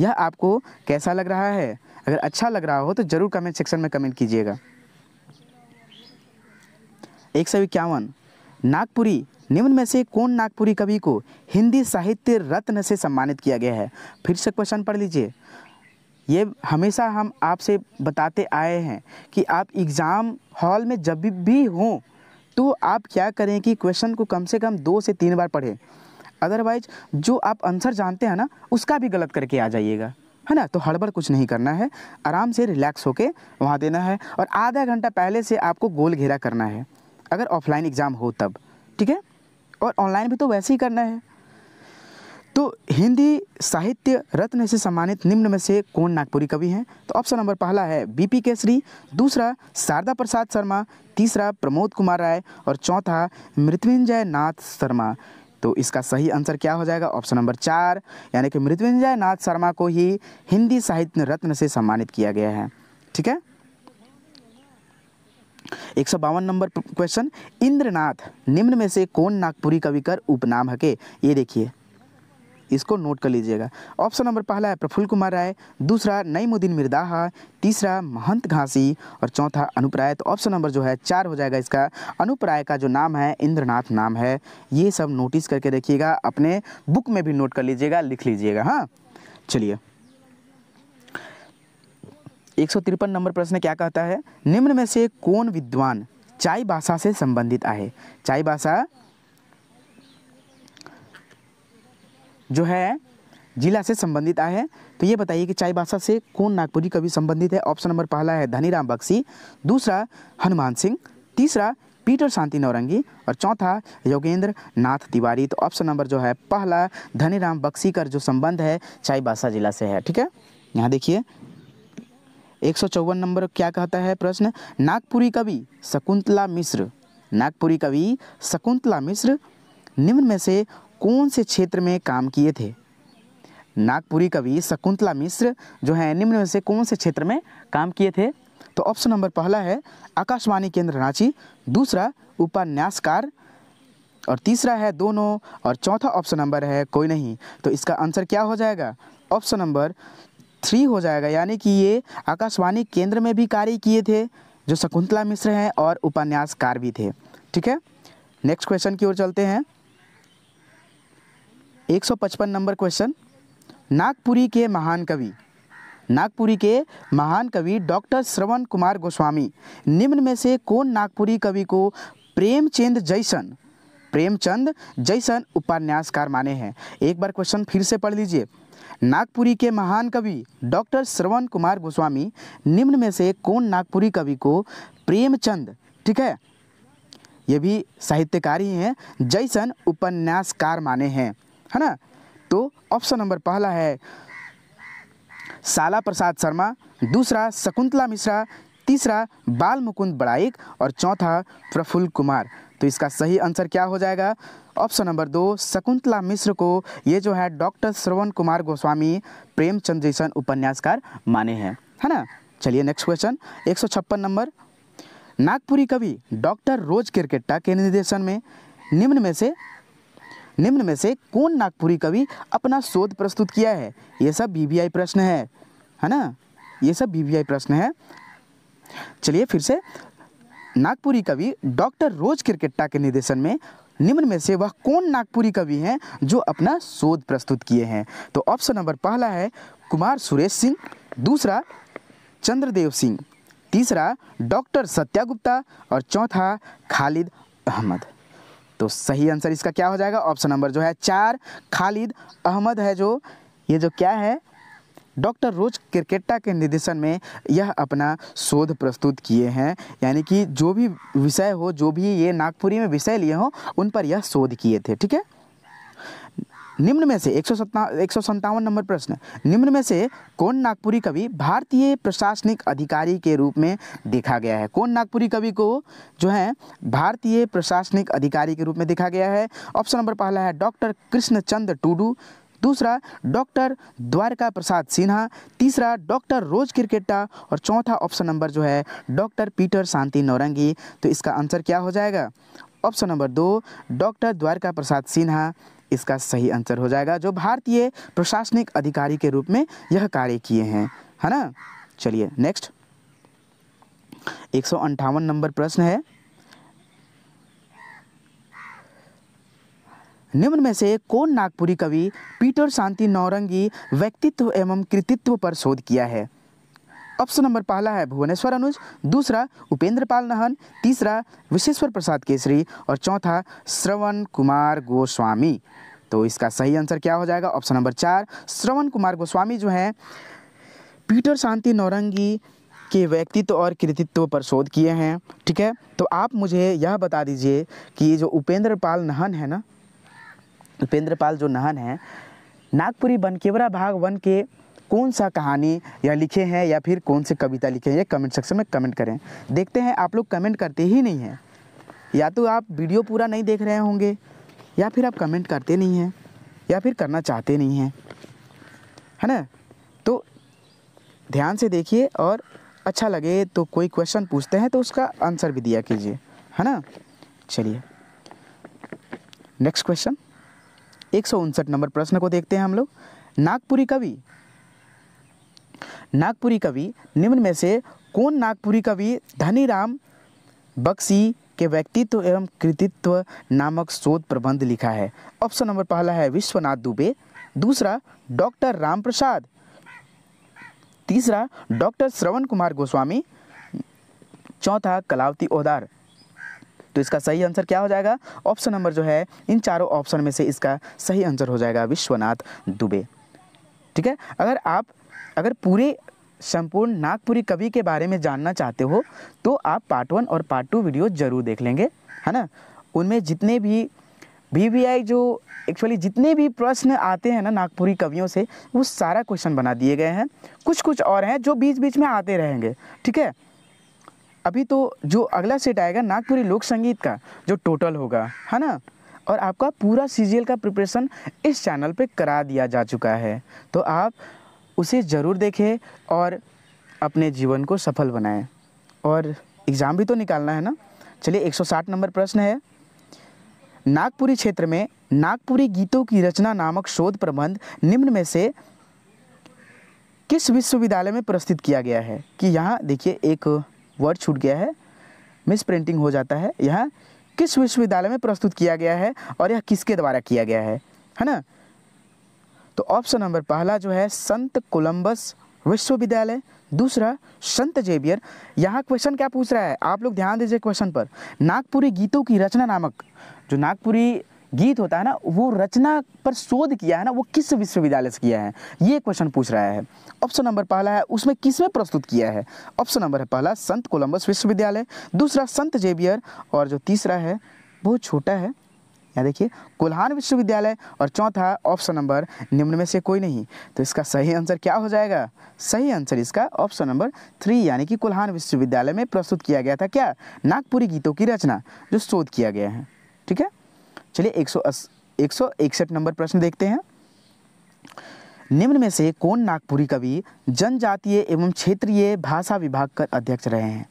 यह आपको कैसा लग रहा है अगर अच्छा लग रहा हो तो ज़रूर कमेंट सेक्शन में कमेंट कीजिएगा एक सौ इक्यावन नागपुरी निम्न में से कौन नागपुरी कवि को हिंदी साहित्य रत्न से सम्मानित किया गया है फिर से क्वेश्चन पढ़ लीजिए ये हमेशा हम आपसे बताते आए हैं कि आप एग्ज़ाम हॉल में जब भी हों तो आप क्या करें कि क्वेश्चन को कम से कम दो से तीन बार पढ़ें अदरवाइज जो आप आंसर जानते हैं ना उसका भी गलत करके आ जाइएगा है ना तो हड़बड़ कुछ नहीं करना है आराम से रिलैक्स होके वहाँ देना है और आधा घंटा पहले से आपको गोल घेरा करना है अगर ऑफलाइन एग्ज़ाम हो तब ठीक है और ऑनलाइन भी तो वैसे ही करना है तो हिंदी साहित्य रत्न से सम्मानित निम्न में से कौन नागपुरी कवि हैं तो ऑप्शन नंबर पहला है बीपी केसरी दूसरा शारदा प्रसाद शर्मा तीसरा प्रमोद कुमार राय और चौथा मृत्युंजय नाथ शर्मा तो इसका सही आंसर क्या हो जाएगा ऑप्शन नंबर चार यानी कि मृत्युंजय नाथ शर्मा को ही हिंदी साहित्य रत्न से सम्मानित किया गया है ठीक है एक सौ बावन नंबर क्वेश्चन इंद्रनाथ निम्न में से कौन नागपुरी कवि कर उपनाम हके ये देखिए इसको नोट कर लीजिएगा ऑप्शन नंबर पहला है प्रफुल्ल कुमार राय दूसरा नईमुद्दीन मिर्दाहा तीसरा महंत घासी और चौथा अनुपराय तो ऑप्शन नंबर जो है चार हो जाएगा इसका अनुपराय का जो नाम है इंद्रनाथ नाम है ये सब नोटिस करके देखिएगा अपने बुक में भी नोट कर लीजिएगा लिख लीजिएगा हाँ चलिए एक नंबर प्रश्न क्या कहता है निम्न में से कौन विद्वान चाई भाषा से संबंधित है चाई भाषा जो है जिला से संबंधित आए हैं तो ये बताइए कि चाय से कौन नागपुरी कवि संबंधित है ऑप्शन नंबर पहला है धनीराम बख्शी दूसरा हनुमान सिंह तीसरा पीटर शांति नौरंगी और चौथा योगेंद्र नाथ तिवारी तो ऑप्शन नंबर जो है पहला धनीराम बख्शी का जो संबंध है चाईबासा जिला से है ठीक है यहाँ देखिए एक नंबर क्या कहता है प्रश्न नागपुरी कवि शकुंतला मिश्र नागपुरी कवि शकुंतला मिश्र निम्न में से कौन से क्षेत्र में काम किए थे नागपुरी कवि शकुंतला मिश्र जो है निम्न में से कौन से क्षेत्र में काम किए थे तो ऑप्शन नंबर पहला है आकाशवाणी केंद्र रांची दूसरा उपन्यासकार और तीसरा है दोनों और चौथा ऑप्शन नंबर है कोई नहीं तो इसका आंसर क्या हो जाएगा ऑप्शन नंबर थ्री हो जाएगा यानी कि ये आकाशवाणी केंद्र में भी कार्य किए थे जो शकुंतला मिश्र हैं और उपन्यासकार भी थे ठीक है नेक्स्ट क्वेश्चन की ओर चलते हैं 155 नंबर क्वेश्चन नागपुरी के महान कवि नागपुरी के महान कवि डॉक्टर श्रवण कुमार गोस्वामी निम्न में से कौन नागपुरी कवि को प्रेमचंद जैसन प्रेमचंद जैसन उपन्यासकार माने हैं एक बार क्वेश्चन फिर से पढ़ लीजिए नागपुरी के महान कवि डॉक्टर श्रवण कुमार गोस्वामी निम्न में से कौन नागपुरी कवि को प्रेमचंद ठीक है ये भी साहित्यकार ही हैं जैसन उपन्यासकार माने हैं है ना तो ऑप्शन नंबर पहला है साला प्रसाद शर्मा दूसरा शकुंतला मिश्रा तीसरा बाल मुकुंद बड़ाइक और चौथा प्रफुल्ल कुमार तो इसका सही आंसर क्या हो जाएगा ऑप्शन नंबर दो शकुंतला मिश्र को ये जो है डॉक्टर श्रवण कुमार गोस्वामी प्रेमचंद जैसन उपन्यासकार माने हैं है ना चलिए नेक्स्ट क्वेश्चन एक नंबर नागपुरी कवि डॉक्टर रोज क्रिकेटा के निर्देशन में निम्न में से निम्न में से कौन नागपुरी कवि अपना शोध प्रस्तुत किया है ये सब बीबीआई प्रश्न है है ना ये सब बीबीआई प्रश्न है चलिए फिर से नागपुरी कवि डॉक्टर रोज क्रिकेटा के निर्देशन में निम्न में से वह कौन नागपुरी कवि हैं जो अपना शोध प्रस्तुत किए हैं तो ऑप्शन नंबर पहला है कुमार सुरेश सिंह दूसरा चंद्रदेव सिंह तीसरा डॉक्टर सत्यागुप्ता और चौथा खालिद अहमद तो सही आंसर इसका क्या हो जाएगा ऑप्शन नंबर जो है चार खालिद अहमद है जो ये जो क्या है डॉक्टर रोज क्रिकेटा के निर्देशन में यह अपना शोध प्रस्तुत किए हैं यानी कि जो भी विषय हो जो भी ये नागपुरी में विषय लिए हों उन पर यह शोध किए थे ठीक है निम्न में से एक सौ सत्ता नंबर प्रश्न निम्न में से कौन नागपुरी कवि भारतीय प्रशासनिक अधिकारी के रूप में देखा गया है कौन नागपुरी कवि को जो है भारतीय प्रशासनिक अधिकारी के रूप में देखा गया है ऑप्शन नंबर पहला है डॉक्टर कृष्णचंद्र टूडू दूसरा डॉक्टर द्वारका प्रसाद सिन्हा तीसरा डॉक्टर रोज क्रिकेटा और चौथा ऑप्शन नंबर जो है डॉक्टर पीटर शांति नौरंगी तो इसका आंसर क्या हो जाएगा ऑप्शन नंबर दो डॉक्टर द्वारका प्रसाद सिन्हा इसका सही आंसर हो जाएगा जो भारतीय प्रशासनिक अधिकारी के रूप में यह कार्य किए हैं है ना चलिए नेक्स्ट एक नंबर प्रश्न है निम्न में से कौन नागपुरी कवि पीटर शांति नौरंगी व्यक्तित्व एवं कृतित्व पर शोध किया है ऑप्शन नंबर पहला है भुवनेश्वर अनुज दूसरा उपेंद्र पाल नहन तीसरा विश्वेश्वर प्रसाद केसरी और चौथा श्रवण कुमार गोस्वामी तो इसका सही आंसर क्या हो जाएगा ऑप्शन नंबर चार श्रवण कुमार गोस्वामी जो हैं पीटर शांति नौरंगी के व्यक्तित्व और कृतित्व पर शोध किए हैं ठीक है तो आप मुझे यह बता दीजिए कि जो उपेंद्र पाल नहन है ना उपेंद्र पाल जो नहन है नागपुरी बनकेवरा भाग वन के कौन सा कहानी या लिखे हैं या फिर कौन से कविता लिखे हैं ये कमेंट सेक्शन में कमेंट करें देखते हैं आप लोग कमेंट करते ही नहीं हैं या तो आप वीडियो पूरा नहीं देख रहे होंगे या फिर आप कमेंट करते नहीं हैं या फिर करना चाहते नहीं हैं है ना तो ध्यान से देखिए और अच्छा लगे तो कोई क्वेश्चन पूछते हैं तो उसका आंसर भी दिया कीजिए है ना चलिए नेक्स्ट क्वेश्चन एक सौ उनसठ नंबर प्रश्न को देखते हैं हम लोग नागपुरी कवि नागपुरी कवि निम्न में से कौन नागपुरी कवि धनीराम बक्सी के व्यक्तित्व एवं कृतित्व नामक शोध प्रबंध लिखा है ऑप्शन नंबर पहला है विश्वनाथ दुबे दूसरा डॉक्टर राम प्रसाद तीसरा डॉक्टर श्रवण कुमार गोस्वामी चौथा कलावती ओदार तो इसका सही आंसर क्या हो जाएगा ऑप्शन नंबर जो है इन चारों ऑप्शन में से इसका सही आंसर हो जाएगा विश्वनाथ दुबे ठीक है अगर आप अगर पूरे संपूर्ण नागपुरी कवि के बारे में जानना चाहते हो तो आप पार्ट वन और पार्ट टू वीडियो ज़रूर देख लेंगे है ना उनमें जितने भी वी वी आई जो एक्चुअली जितने भी प्रश्न आते हैं ना नागपुरी कवियों से वो सारा क्वेश्चन बना दिए गए हैं कुछ कुछ और हैं जो बीच बीच में आते रहेंगे ठीक है अभी तो जो अगला सेट आएगा नागपुरी लोक संगीत का जो टोटल होगा है ना और आपका पूरा सीजीएल का प्रिपरेशन इस चैनल पे करा दिया जा चुका है तो आप उसे ज़रूर देखें और अपने जीवन को सफल बनाएं और एग्ज़ाम भी तो निकालना है ना चलिए 160 नंबर प्रश्न है नागपुरी क्षेत्र में नागपुरी गीतों की रचना नामक शोध प्रबंध निम्न में से किस विश्वविद्यालय में प्रस्तुत किया गया है कि यहाँ देखिए एक वर्ड छूट गया है मिस प्रिंटिंग हो जाता है यहाँ किस विश्वविद्यालय में प्रस्तुत किया गया है और यह किसके द्वारा किया गया है है ना तो ऑप्शन नंबर पहला जो है संत कोलम्बस विश्वविद्यालय दूसरा संत जेबियर यहाँ क्वेश्चन क्या पूछ रहा है आप लोग ध्यान दीजिए क्वेश्चन पर नागपुरी गीतों की रचना नामक जो नागपुरी गीत होता है ना वो रचना पर शोध किया है ना वो किस विश्वविद्यालय से किया है ये क्वेश्चन पूछ रहा है ऑप्शन नंबर पहला है उसमें किसमें प्रस्तुत किया है ऑप्शन नंबर है पहला संत कोलम्बस विश्वविद्यालय दूसरा संत जेबियर और जो तीसरा है बहुत छोटा है यहाँ देखिए कोल्हान विश्वविद्यालय और चौथा ऑप्शन नंबर निम्न में से कोई नहीं तो इसका सही आंसर क्या हो जाएगा सही आंसर इसका ऑप्शन नंबर थ्री यानी कि कोल्हान विश्वविद्यालय में प्रस्तुत किया गया था क्या नागपुरी गीतों की रचना जो शोध किया गया है ठीक है चलिए एक सौ नंबर प्रश्न देखते हैं निम्न में से कौन नागपुरी कवि जनजातीय एवं क्षेत्रीय भाषा विभाग का अध्यक्ष रहे हैं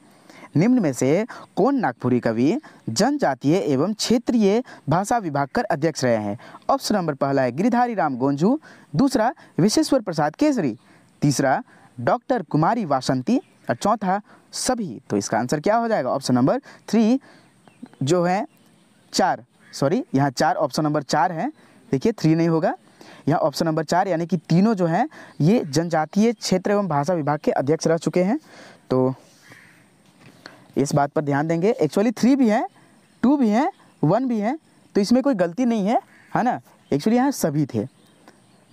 निम्न में से कौन नागपुरी कवि जनजातीय एवं क्षेत्रीय भाषा विभाग कर अध्यक्ष रहे हैं ऑप्शन नंबर पहला है गिरिधारी राम गोंजू दूसरा विशेश्वर प्रसाद केसरी तीसरा डॉक्टर कुमारी वासंती और चौथा सभी तो इसका आंसर क्या हो जाएगा ऑप्शन नंबर थ्री जो है चार सॉरी यहाँ चार ऑप्शन नंबर चार है देखिए थ्री नहीं होगा यहाँ ऑप्शन नंबर चार यानी कि तीनों जो हैं ये जनजातीय क्षेत्र एवं भाषा विभाग के अध्यक्ष रह चुके हैं तो इस बात पर ध्यान देंगे एक्चुअली थ्री भी हैं टू भी हैं वन भी हैं तो इसमें कोई गलती नहीं है है ना एक्चुअली यहाँ सभी थे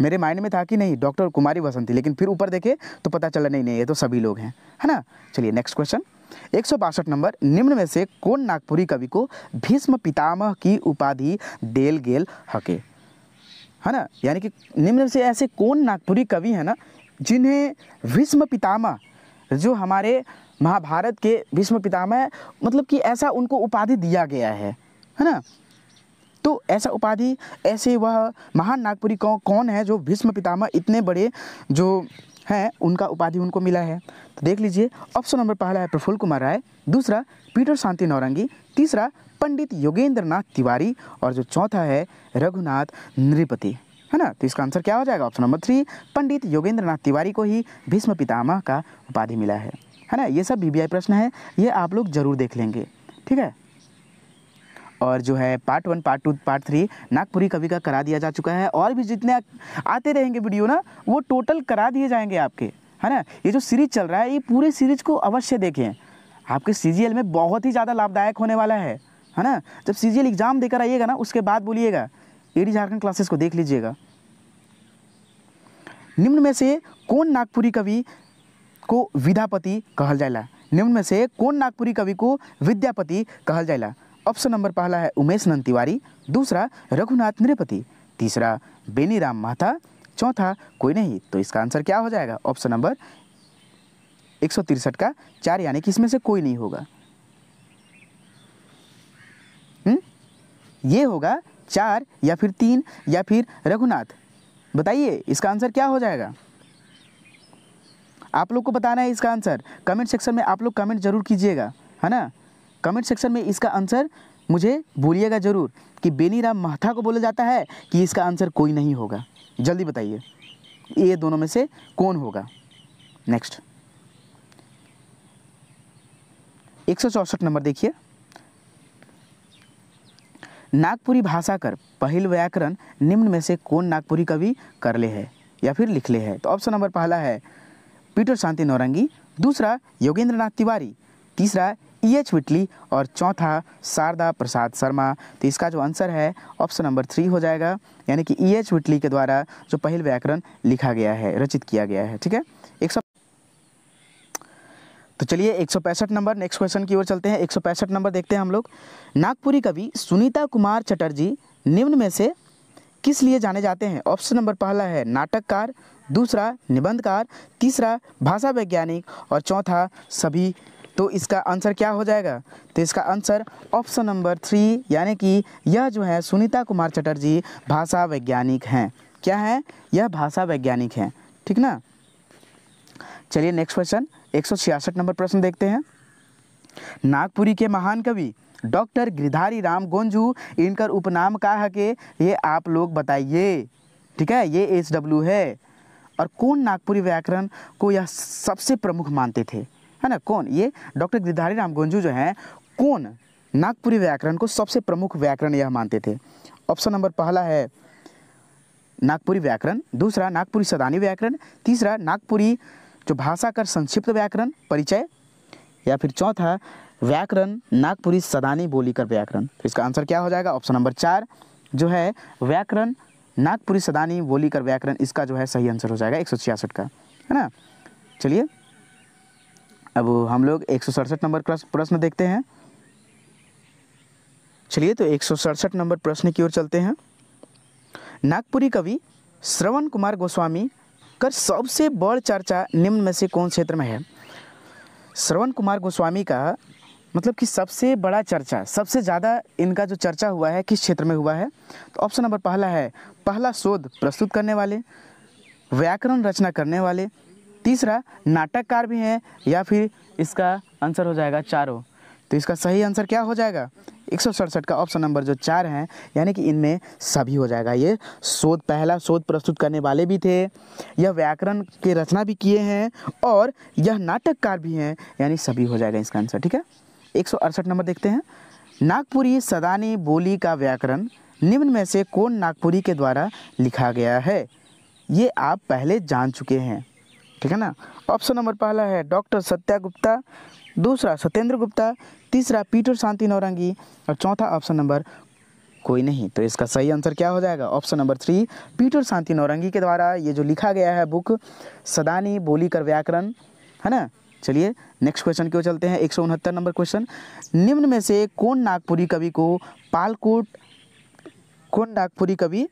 मेरे माइंड में था कि नहीं डॉक्टर कुमारी वसंती लेकिन फिर ऊपर देखे तो पता चला नहीं नहीं ये तो सभी लोग हैं है ना चलिए नेक्स्ट क्वेश्चन एक नंबर निम्न में से कौन नागपुरी कवि को भीष्म पितामह की उपाधि डेल गेल हके है ना यानी कि निम्न से ऐसे कौन नागपुरी कवि है ना जिन्हें भीष्म पितामह जो हमारे महाभारत के भीष्म पितामह मतलब कि ऐसा उनको उपाधि दिया गया है है ना तो ऐसा उपाधि ऐसे वह महान नागपुरी कौ, कौन है जो भीष्म पितामह इतने बड़े जो हैं उनका उपाधि उनको मिला है तो देख लीजिए ऑप्शन नंबर पहला है प्रफुल्ल कुमार राय दूसरा पीटर शांति नौरंगी तीसरा पंडित योगेंद्र नाथ तिवारी और जो चौथा है रघुनाथ नृपति है ना तो इसका आंसर क्या हो जाएगा option number three Pandit Yogendra Nath Tiwari को ही भीष्म पितामह का उपाधि मिला है है ना ये सब बीबीआई प्रश्न है ये आप लोग ज़रूर देख लेंगे ठीक है और जो है part one part two part three Nagpuri कवि का करा दिया जा चुका है और भी जितने आते रहेंगे वीडियो ना वो टोटल करा दिए जाएंगे आपके है ना ये जो सीरीज चल रहा है ये पूरे सीरीज को अवश्य देखें आपके सी में बहुत ही ज़्यादा लाभदायक होने वाला है है ना जब सी एग्ज़ाम देकर आइएगा ना उसके बाद बोलिएगा डी झारखंड क्लासेस को देख लीजिएगा निम्न में से कौन नागपुरी कवि को विद्यापति कहल जाला निम्न में से कौन नागपुरी कवि को विद्यापति कहल जाला ऑप्शन नंबर पहला है उमेश नंद तिवारी दूसरा रघुनाथ नृपति तीसरा बेनी राम माता चौथा कोई नहीं तो इसका आंसर क्या हो जाएगा ऑप्शन नंबर एक का चार यानी कि इसमें से कोई नहीं होगा हुँ? हम्म? ये होगा चार या फिर तीन या फिर रघुनाथ बताइए इसका आंसर क्या हो जाएगा आप लोग को बताना है इसका आंसर कमेंट सेक्शन में आप लोग कमेंट जरूर कीजिएगा है ना कमेंट सेक्शन में इसका आंसर मुझे भूलिएगा ज़रूर कि बेनी राम महथा को बोला जाता है कि इसका आंसर कोई नहीं होगा जल्दी बताइए ये दोनों में से कौन होगा नेक्स्ट एक नंबर देखिए नागपुरी भाषा कर पहल व्याकरण निम्न में से कौन नागपुरी कवि कर ले है या फिर लिख ले है तो ऑप्शन नंबर पहला है पीटर शांति नौरंगी दूसरा योगेंद्र तिवारी तीसरा ई एच विटली और चौथा शारदा प्रसाद शर्मा तो इसका जो आंसर है ऑप्शन नंबर थ्री हो जाएगा यानी कि ई एच विटली के द्वारा जो पहल व्याकरण लिखा गया है रचित किया गया है ठीक है एक सौ तो चलिए एक नंबर नेक्स्ट क्वेश्चन की ओर चलते हैं एक नंबर देखते हैं हम लोग नागपुरी कवि सुनीता कुमार चटर्जी निम्न में से किस लिए जाने जाते हैं ऑप्शन नंबर पहला है नाटककार दूसरा निबंधकार तीसरा भाषा वैज्ञानिक और चौथा सभी तो इसका आंसर क्या हो जाएगा तो इसका आंसर ऑप्शन नंबर थ्री यानी कि यह जो है सुनीता कुमार चटर्जी भाषा वैज्ञानिक हैं क्या है यह भाषा वैज्ञानिक हैं ठीक ना चलिए नेक्स्ट क्वेश्चन एक नंबर प्रश्न देखते हैं नागपुरी के महान कवि डॉक्टर गिरधारी राम गोंजू इनका उपनाम का है के ये आप लोग बताइए ठीक है ये एच डब्ल्यू है और कौन नागपुरी व्याकरण को यह सबसे प्रमुख मानते थे है ना कौन ये डॉक्टर गिरधारी राम गंजू जो हैं कौन नागपुरी व्याकरण को सबसे प्रमुख व्याकरण यह मानते थे ऑप्शन नंबर पहला है नागपुरी व्याकरण दूसरा नागपुरी सदानी व्याकरण तीसरा नागपुरी जो भाषा कर संक्षिप्त व्याकरण परिचय या फिर चौथा व्याकरण नागपुरी सदानी बोली कर व्याकरण तो इसका आंसर क्या हो जाएगा ऑप्शन नंबर चार जो है व्याकरण नागपुरी सदानी बोली कर व्याकरण इसका जो है सही आंसर हो जाएगा एक का है ना चलिए अब हम लोग एक नंबर प्रश्न देखते हैं चलिए तो एक नंबर प्रश्न की ओर चलते हैं नागपुरी कवि श्रवण कुमार गोस्वामी कर सबसे बड़ चर्चा निम्न में से कौन क्षेत्र में है श्रवण कुमार गोस्वामी का मतलब कि सबसे बड़ा चर्चा सबसे ज़्यादा इनका जो चर्चा हुआ है किस क्षेत्र में हुआ है तो ऑप्शन नंबर पहला है पहला शोध प्रस्तुत करने वाले व्याकरण रचना करने वाले तीसरा नाटककार भी हैं या फिर इसका आंसर हो जाएगा चारों तो इसका सही आंसर क्या हो जाएगा एक का ऑप्शन नंबर जो चार हैं यानी कि इनमें सभी हो जाएगा ये शोध पहला शोध प्रस्तुत करने वाले भी थे यह व्याकरण के रचना भी किए हैं और यह नाटककार भी हैं यानी सभी हो जाएगा इसका आंसर ठीक है एक नंबर देखते हैं नागपुरी सदानी बोली का व्याकरण निम्न में से कौन नागपुरी के द्वारा लिखा गया है ये आप पहले जान चुके हैं ठीक है ना ऑप्शन नंबर पहला है डॉक्टर सत्या गुप्ता दूसरा सत्येंद्र गुप्ता तीसरा पीटर शांति नौरंगी और चौथा ऑप्शन नंबर कोई नहीं तो इसका सही आंसर क्या हो जाएगा option number three Peter Shanti Naurangi के द्वारा ये जो लिखा गया है बुक सदानी बोली कर व्याकरण है ना चलिए नेक्स्ट क्वेश्चन क्यों चलते हैं एक नंबर क्वेश्चन निम्न में से कौन नागपुरी कवि को पालकोट कौन डाकपुरी कवि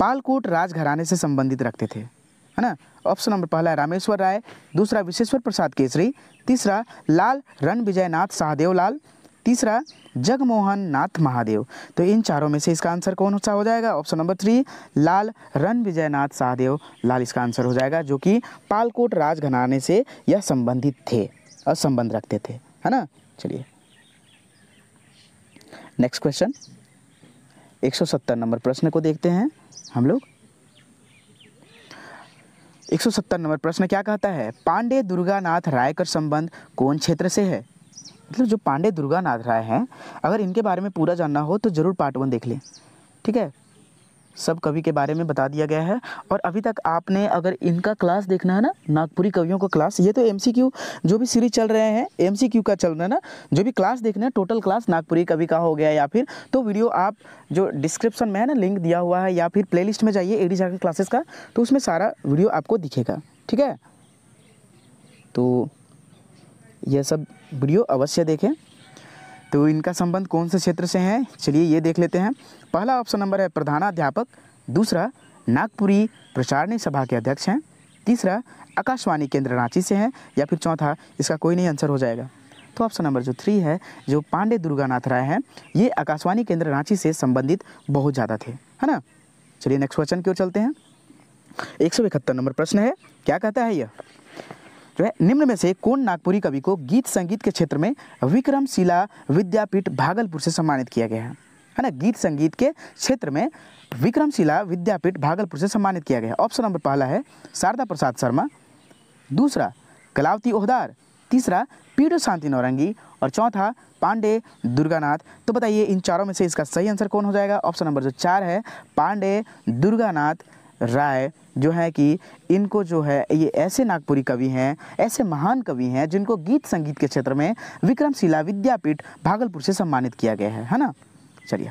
पालकोट राजघराने से संबंधित रखते थे है ना ऑप्शन नंबर पहला है रामेश्वर राय दूसरा विशेश्वर प्रसाद केसरी तीसरा लाल रण विजयनाथ सहदेव लाल तीसरा जगमोहन नाथ महादेव तो इन चारों में से इसका आंसर कौन सा हो जाएगा ऑप्शन नंबर थ्री लाल रण विजयनाथ सहदेव लाल इसका आंसर हो जाएगा जो कि पालकोट राजघराने से यह संबंधित थे और संबंध रखते थे है ना चलिए नेक्स्ट क्वेश्चन 170 नंबर प्रश्न को देखते हैं हम लोग 170 नंबर प्रश्न क्या कहता है पांडे दुर्गानाथ राय का संबंध कौन क्षेत्र से है मतलब जो पांडे दुर्गानाथ राय हैं अगर इनके बारे में पूरा जानना हो तो ज़रूर पार्ट वन देख लें ठीक है सब कवि के बारे में बता दिया गया है और अभी तक आपने अगर इनका क्लास देखना है ना नागपुरी कवियों का क्लास ये तो एम जो भी सीरीज चल रहे हैं एम का चल रहा है ना जो भी क्लास देखना है टोटल क्लास नागपुरी कवि का हो गया या फिर तो वीडियो आप जो डिस्क्रिप्शन में है ना लिंक दिया हुआ है या फिर प्ले में जाइए एडी झाकर क्लासेस का तो उसमें सारा वीडियो आपको दिखेगा ठीक है तो यह सब वीडियो अवश्य देखें तो इनका संबंध कौन से क्षेत्र से है चलिए ये देख लेते हैं पहला ऑप्शन नंबर है प्रधानाध्यापक दूसरा नागपुरी प्रचारणी सभा के अध्यक्ष हैं तीसरा आकाशवाणी केंद्र रांची से हैं या फिर चौथा इसका कोई नहीं आंसर हो जाएगा तो ऑप्शन नंबर जो थ्री है जो पांडे दुर्गानाथ राय हैं ये आकाशवाणी केंद्र रांची से संबंधित बहुत ज़्यादा थे है ना चलिए नेक्स्ट क्वेश्चन की ओर चलते हैं एक सौ इकहत्तर नंबर प्रश्न है क्या कहता है यह है निम्न में से कौन नागपुरी कवि को गीत संगीत के क्षेत्र में विक्रमशिला विद्यापीठ भागलपुर से सम्मानित किया गया है है ना गीत संगीत के क्षेत्र में विक्रमशिला विद्यापीठ भागलपुर से सम्मानित किया गया है ऑप्शन नंबर पहला है शारदा प्रसाद शर्मा दूसरा कलावती ओहदार तीसरा पीडो शांति नौरंगी और चौथा पांडे दुर्गानाथ तो बताइए इन चारों में से इसका सही आंसर कौन हो जाएगा ऑप्शन नंबर जो चार है पांडे दुर्गानाथ राय जो है कि इनको जो है ये ऐसे नागपुरी कवि हैं ऐसे महान कवि हैं जिनको गीत संगीत के क्षेत्र में विक्रमशिला विद्यापीठ भागलपुर से सम्मानित किया गया है है ना चलिए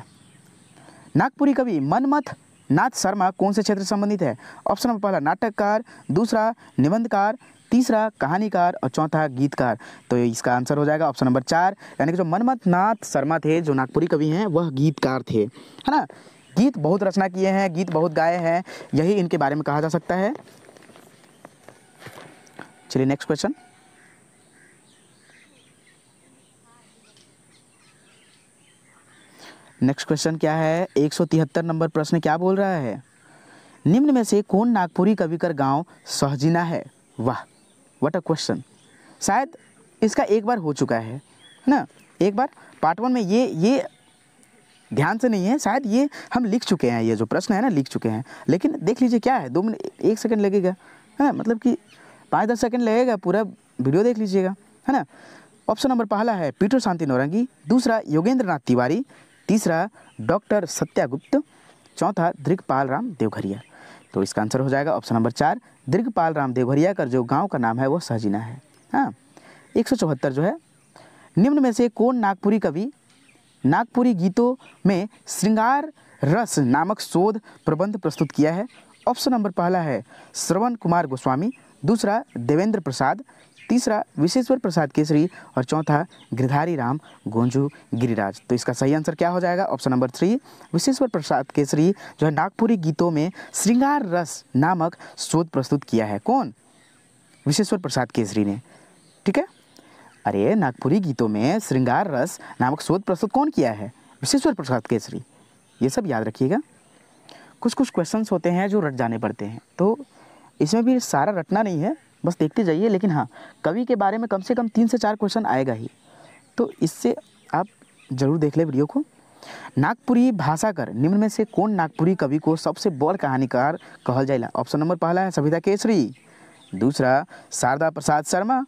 नागपुरी कवि मनमथ नाथ शर्मा कौन से क्षेत्र संबंधित है ऑप्शन नंबर पहला नाटककार दूसरा निबंधकार तीसरा कहानीकार और चौथा गीतकार तो इसका आंसर हो जाएगा ऑप्शन नंबर चार यानी कि जो मनमथ नाथ शर्मा थे जो नागपुरी कवि हैं वह गीतकार थे है ना गीत बहुत रचना किए हैं गीत बहुत गाए हैं यही इनके बारे में कहा जा सकता है चलिए नेक्स्ट क्वेश्चन नेक्स्ट क्वेश्चन क्या है 173 नंबर प्रश्न क्या बोल रहा है निम्न में से कौन नागपुरी कवि कर सहजीना है वाह वट अ क्वेश्चन शायद इसका एक बार हो चुका है ना एक बार पार्ट वन में ये ये ध्यान से नहीं है शायद ये हम लिख चुके हैं ये जो प्रश्न है ना लिख चुके हैं लेकिन देख लीजिए क्या है दो मिनट एक सेकंड लगेगा है हाँ, ना मतलब कि पाँच दस सेकंड लगेगा पूरा वीडियो देख लीजिएगा है ना ऑप्शन नंबर पहला है पीटर शांति नौरंगी दूसरा योगेंद्र नाथ तिवारी तीसरा डॉक्टर सत्यागुप्त चौथा दृगपाल राम देवघरिया तो इसका आंसर हो जाएगा ऑप्शन नंबर चार दीर्घपाल राम देवघरिया का जो गाँव का नाम है वो सहजीना है हाँ एक जो है निम्न में से कौन नागपुरी कवि नागपुरी गीतों में श्रृंगार रस नामक शोध प्रबंध प्रस्तुत किया है ऑप्शन नंबर पहला है श्रवण कुमार गोस्वामी दूसरा देवेंद्र प्रसाद तीसरा विशेश्वर प्रसाद केसरी और चौथा गिरधारी राम गोंजू गिरिराज तो इसका सही आंसर क्या हो जाएगा option number three Visheshwar Prasad Keshri जो है नागपुरी गीतों में श्रृंगार रस नामक शोध प्रस्तुत किया है कौन विशेश्वर प्रसाद केसरी ने ठीक है अरे नागपुरी गीतों में श्रृंगार रस नामक शोध प्रस्तुत कौन किया है विश्वेश्वर प्रसाद केसरी ये सब याद रखिएगा कुछ कुछ क्वेश्चंस होते हैं जो रट जाने पड़ते हैं तो इसमें भी सारा रटना नहीं है बस देखते जाइए लेकिन हाँ कवि के बारे में कम से कम तीन से चार क्वेश्चन आएगा ही तो इससे आप ज़रूर देख ले वीडियो को नागपुरी भाषाकर निम्न में से कौन नागपुरी कवि को सबसे बड़ कहानीकार कहल जाएगा ऑप्शन नंबर पहला है सविता केसरी दूसरा शारदा प्रसाद शर्मा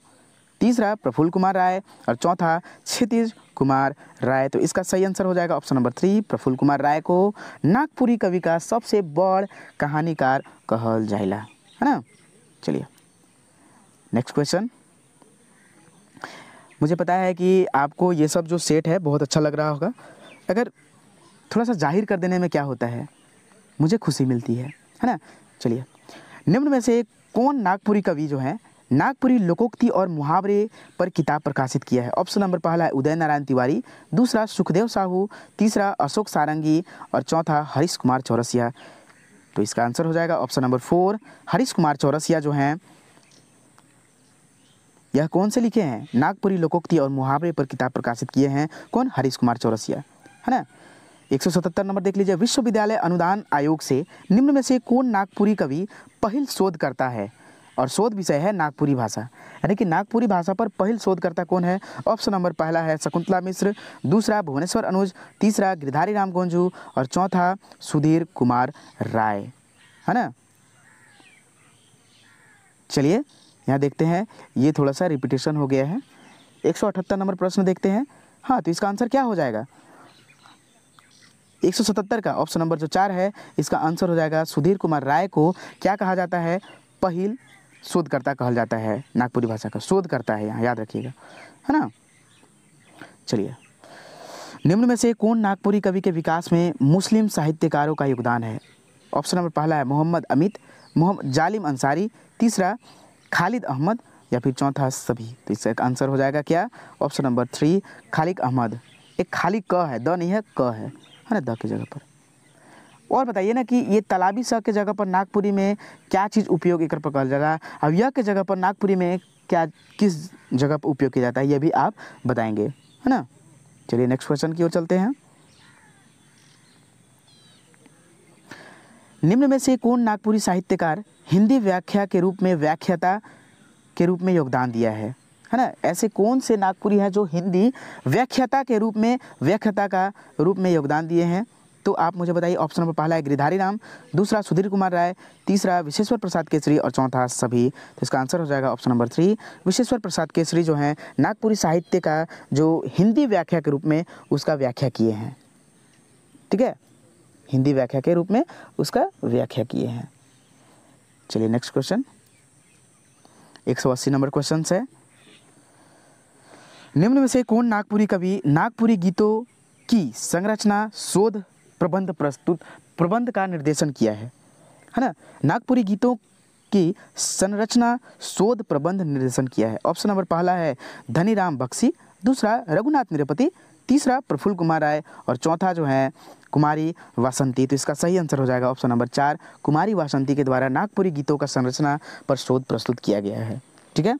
तीसरा प्रफुल्ल कुमार राय और चौथा क्षितिज कुमार राय तो इसका सही आंसर हो जाएगा option number three Praful Kumar Rai को नागपुरी कवि का सबसे बड़ कहानीकार कहल जाइला है ना चलिए नेक्स्ट क्वेश्चन मुझे पता है कि आपको ये सब जो सेट है बहुत अच्छा लग रहा होगा अगर थोड़ा सा जाहिर कर देने में क्या होता है मुझे खुशी मिलती है है ना चलिए निम्न में से कौन नागपुरी कवि जो हैं नागपुरी लोकोक्ति और मुहावरे पर किताब प्रकाशित किया है ऑप्शन नंबर पहला है उदय नारायण तिवारी दूसरा सुखदेव साहू तीसरा अशोक सारंगी और चौथा हरीश कुमार चौरसिया तो इसका आंसर हो जाएगा option number four Harish Kumar Chaurasia जो हैं यह कौन से लिखे हैं नागपुरी लोकोक्ति और मुहावरे पर किताब प्रकाशित किए हैं कौन हरीश कुमार चौरसिया है ना 177 नंबर देख लीजिए विश्वविद्यालय अनुदान आयोग से निम्न में से कौन नागपुरी कवि पहल शोध करता है और शोध विषय है नागपुरी भाषा यानी कि नागपुरी भाषा पर पहल शोधकर्ता कौन है ऑप्शन नंबर पहला है शकुंतला मिश्र दूसरा भुवनेश्वर अनुज तीसरा गिरधारी राम गंजू और चौथा सुधीर कुमार राय है ना चलिए यहाँ देखते हैं ये थोड़ा सा रिपीटेशन हो गया है एक नंबर प्रश्न देखते हैं हाँ तो इसका आंसर क्या हो जाएगा 177 का ऑप्शन नंबर जो चार है इसका आंसर हो जाएगा सुधीर कुमार राय को क्या कहा जाता है पहिल शोधकर्ता कहा जाता है नागपुरी भाषा का शोधकर्ता है यहाँ याद रखिएगा है ना चलिए निम्न में से कौन नागपुरी कवि के विकास में मुस्लिम साहित्यकारों का योगदान है ऑप्शन नंबर पहला है मोहम्मद अमित मोहम्मद जालिम अंसारी तीसरा खालिद अहमद या फिर चौथा सभी तो इसका आंसर हो जाएगा क्या option number three Khalid Ahmed एक खाली क है द नहीं है क है है ना द की जगह पर और बताइए ना कि ये तालाबी स के जगह पर नागपुरी में क्या चीज़ उपयोग एक पर करल है अब यह के जगह पर नागपुरी में क्या किस जगह पर उपयोग किया जाता है ये भी आप बताएंगे है ना चलिए नेक्स्ट क्वेश्चन की ओर चलते हैं निम्न में से कौन नागपुरी साहित्यकार हिंदी व्याख्या के रूप में व्याख्याता के रूप में योगदान दिया है है ना ऐसे कौन से नागपुरी हैं जो हिंदी व्याख्याता के रूप में व्याख्याता का रूप में योगदान दिए हैं तो आप मुझे बताइए ऑप्शन नंबर पहला है गिरिधारी राम दूसरा सुधीर कुमार राय तीसरा विशेश्वर प्रसाद केसरी और चौथा सभी तो इसका आंसर हो जाएगा option number three Visheshwar Prasad Keshri जो है नागपुरी साहित्य का जो हिंदी व्याख्या के रूप में उसका व्याख्या किए हैं ठीक है हिंदी व्याख्या के रूप में उसका व्याख्या किए हैं चलिए नेक्स्ट क्वेश्चन एक सौ अस्सी नंबर क्वेश्चन है निम्न में से कौन नागपुरी कवि नागपुरी गीतों की संरचना शोध प्रबंध प्रस्तुत प्रबंध का निर्देशन किया है है ना नागपुरी गीतों की संरचना शोध प्रबंध निर्देशन किया है ऑप्शन नंबर पहला है धनीराम बक्सी दूसरा रघुनाथ निरपति तीसरा प्रफुल्ल कुमार राय और चौथा जो है कुमारी वासंती तो इसका सही आंसर हो जाएगा ऑप्शन नंबर चार कुमारी वासंती के द्वारा नागपुरी गीतों का संरचना पर शोध प्रस्तुत किया गया है ठीक है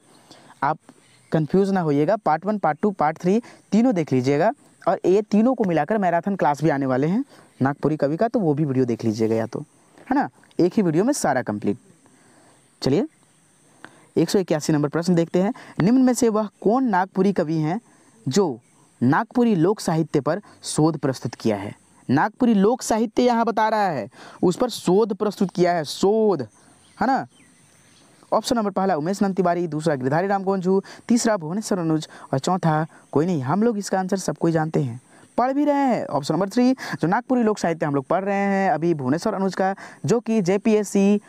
आप कंफ्यूज ना होइएगा part one part two part three तीनों देख लीजिएगा और ये तीनों को मिलाकर मैराथन क्लास भी आने वाले हैं नागपुरी कवि का तो वो भी वीडियो देख लीजिएगा या तो है ना एक ही वीडियो में सारा कंप्लीट चलिए एक सौ इक्यासी नंबर प्रश्न देखते हैं निम्न में से वह कौन नागपुरी कवि हैं जो नागपुरी लोक साहित्य पर शोध प्रस्तुत किया है नागपुरी लोक साहित्य यहाँ बता रहा है उस पर शोध प्रस्तुत किया है शोध है ना ऑप्शन नंबर पहला उमेश नंद तिवारी दूसरा गिरधारी राम गोंजू तीसरा भुवनेश्वर अनुज और चौथा कोई नहीं हम लोग इसका आंसर सबको कोई जानते हैं पढ़ भी रहे हैं ऑप्शन नंबर थ्री जो नागपुरी लोक साहित्य हम लोग पढ़ रहे हैं अभी भुवनेश्वर अनुज का जो कि जेपीएससी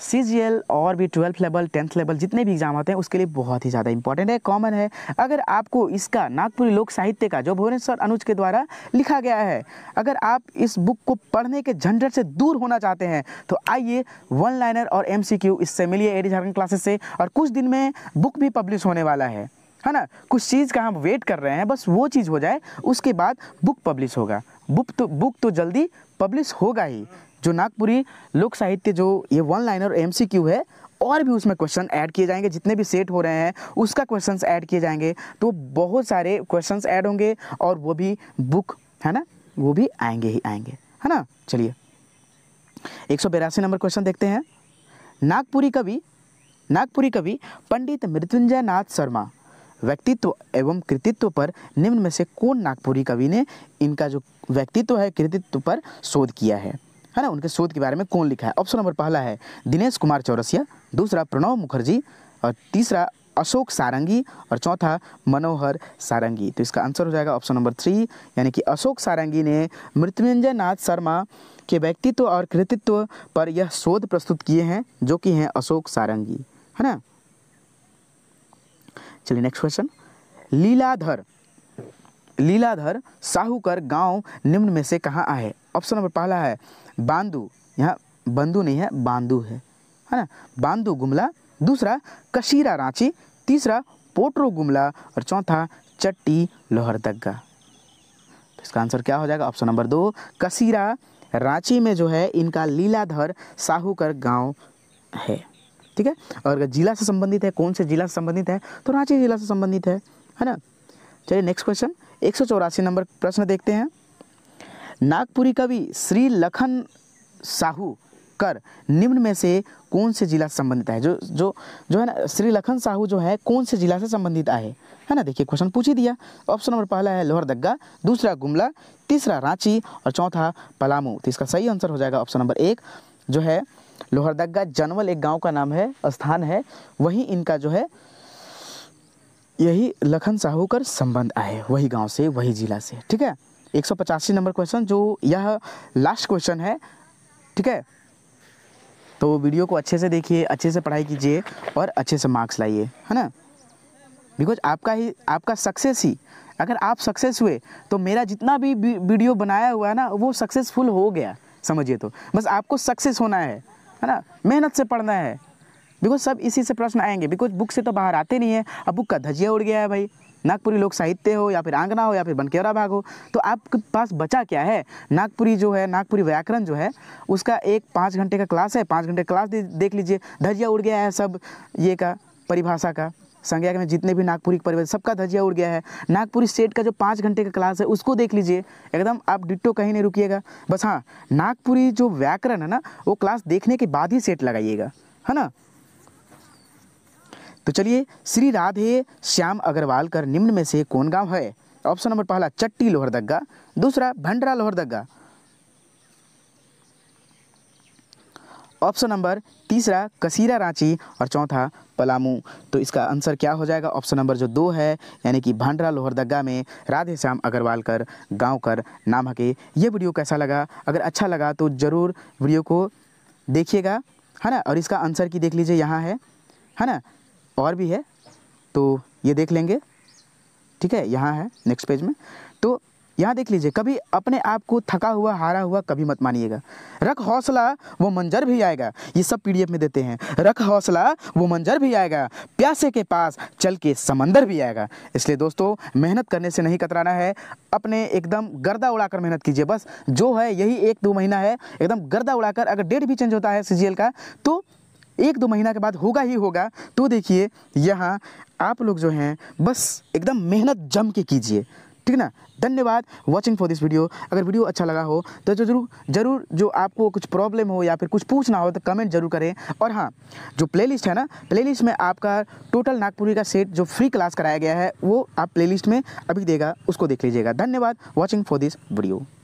सी और भी ट्वेल्थ लेवल टेंथ लेवल जितने भी एग्जाम होते हैं उसके लिए बहुत ही ज़्यादा इंपॉर्टेंट है कॉमन है अगर आपको इसका नागपुरी लोक साहित्य का जो भुवनेश्वर अनुज के द्वारा लिखा गया है अगर आप इस बुक को पढ़ने के झंझट से दूर होना चाहते हैं तो आइए वन लाइनर और एम इससे मिलिए एडी झारखंड क्लासेस से और कुछ दिन में बुक भी पब्लिश होने वाला है है ना कुछ चीज़ का हम वेट कर रहे हैं बस वो चीज़ हो जाए उसके बाद बुक पब्लिश होगा बुक तो बुक तो जल्दी पब्लिश होगा ही जो नागपुरी लोक साहित्य जो ये वन लाइनर एम है और भी उसमें क्वेश्चन ऐड किए जाएंगे जितने भी सेट हो रहे हैं उसका क्वेश्चंस ऐड किए जाएंगे तो बहुत सारे क्वेश्चंस ऐड होंगे और वो भी बुक है ना वो भी आएंगे ही आएंगे है ना चलिए एक नंबर क्वेश्चन देखते हैं नागपुरी कवि नागपुरी कवि पंडित मृत्युंजय नाथ शर्मा व्यक्तित्व एवं कृतित्व पर निम्न में से कौन नागपुरी कवि ने इनका जो व्यक्तित्व है कृतित्व पर शोध किया है है ना उनके शोध के बारे में कौन लिखा है ऑप्शन नंबर पहला है दिनेश कुमार चौरसिया दूसरा प्रणव मुखर्जी और तीसरा अशोक सारंगी और चौथा मनोहर सारंगी तो इसका आंसर हो जाएगा ऑप्शन नंबर थ्री यानी कि अशोक सारंगी ने मृत्युंजय नाथ शर्मा के व्यक्तित्व और कृतित्व पर यह शोध प्रस्तुत किए हैं जो कि हैं अशोक सारंगी है ना चलिए नेक्स्ट क्वेश्चन लीलाधर लीलाधर साहूकर गांव निम्न में से कहाँ आए ऑप्शन नंबर पहला है बांदू यहाँ बंदू नहीं है बांदू है है ना बांदू गुमला दूसरा कशीरा रांची तीसरा पोटरो गुमला और चौथा चट्टी लोहरदग्गा तो इसका आंसर क्या हो जाएगा ऑप्शन नंबर दो कसीरा रांची में जो है इनका लीलाधर साहूकर गांव है ठीक है और अगर जिला से संबंधित है कौन से जिला से संबंधित है तो रांची जिला से संबंधित है है ना चलिए नेक्स्ट क्वेश्चन एक नंबर प्रश्न देखते हैं नागपुरी कवि श्री लखन साहू कर निम्न में से कौन से जिला संबंधित है जो जो जो है ना श्री लखन साहू जो है कौन से जिला से संबंधित आए है ना देखिए क्वेश्चन पूछ ही दिया ऑप्शन नंबर पहला है लोहरदग्गा दूसरा गुमला तीसरा रांची और चौथा पलामू तो इसका सही आंसर हो जाएगा ऑप्शन नंबर एक जो है लोहरदग्गा जनवल एक गांव का नाम है स्थान है वही इनका जो है यही लखन साहू कर संबंध आए वही गाँव से वही जिला से ठीक है एक नंबर क्वेश्चन जो यह लास्ट क्वेश्चन है ठीक है तो वीडियो को अच्छे से देखिए अच्छे से पढ़ाई कीजिए और अच्छे से मार्क्स लाइए है ना बिकॉज आपका ही आपका सक्सेस ही अगर आप सक्सेस हुए तो मेरा जितना भी वीडियो बनाया हुआ है ना वो सक्सेसफुल हो गया समझिए तो बस आपको सक्सेस होना है है ना मेहनत से पढ़ना है बिकॉज सब इसी से प्रश्न आएंगे बिकॉज बुक से तो बाहर आते नहीं है अब बुक का धजिया उड़ गया है भाई नागपुरी लोक साहित्य हो या फिर आंगना हो या फिर बनकेवरा भाग हो तो आपके पास बचा क्या है नागपुरी जो है नागपुरी व्याकरण जो है उसका एक पाँच घंटे का क्लास है पाँच घंटे क्लास देख लीजिए धजिया उड़ गया है सब ये का परिभाषा का संज्ञा में जितने भी नागपुरी परिवेश सबका धजिया उड़ गया है नागपुरी स्टेट का जो पाँच घंटे का क्लास है उसको देख लीजिए एकदम आप डिट्टो कहीं नहीं रुकिएगा बस हाँ नागपुरी जो व्याकरण है ना वो क्लास देखने के बाद ही सेट लगाइएगा है ना तो चलिए श्री राधे श्याम अग्रवाल कर निम्न में से कौन गांव है ऑप्शन नंबर पहला चट्टी लोहरदग्गा दूसरा भंडरा लोहरदग्गा ऑप्शन नंबर तीसरा कसीरा रांची और चौथा पलामू तो इसका आंसर क्या हो जाएगा ऑप्शन नंबर जो दो है यानी कि भांडरा लोहरदग्गा में राधे श्याम अग्रवाल कर गाँव कर नाम हके ये वीडियो कैसा लगा अगर अच्छा लगा तो ज़रूर वीडियो को देखिएगा है ना और इसका आंसर की देख लीजिए यहाँ है है ना और भी है तो ये देख लेंगे ठीक है यहाँ है नेक्स्ट पेज में तो यहाँ देख लीजिए कभी अपने आप को थका हुआ हारा हुआ कभी मत मानिएगा रख हौसला वो मंजर भी आएगा ये सब पीडीएफ में देते हैं रख हौसला वो मंजर भी आएगा प्यासे के पास चल के समंदर भी आएगा इसलिए दोस्तों मेहनत करने से नहीं कतराना है अपने एकदम गर्दा उड़ाकर मेहनत कीजिए बस जो है यही एक दो महीना है एकदम गर्दा उड़ाकर अगर डेट भी चेंज होता है सी का तो एक दो महीना के बाद होगा ही होगा तो देखिए यहाँ आप लोग जो हैं बस एकदम मेहनत जम के कीजिए ठीक ना धन्यवाद वॉचिंग फॉर दिस वीडियो अगर वीडियो अच्छा लगा हो तो जो जरूर जरूर जो आपको कुछ प्रॉब्लम हो या फिर कुछ पूछना हो तो कमेंट जरूर करें और हाँ जो प्लेलिस्ट है ना प्लेलिस्ट में आपका टोटल नागपुरी का सेट जो फ्री क्लास कराया गया है वो आप प्लेलिस्ट में अभी देगा उसको देख लीजिएगा धन्यवाद वॉचिंग फॉर दिस वीडियो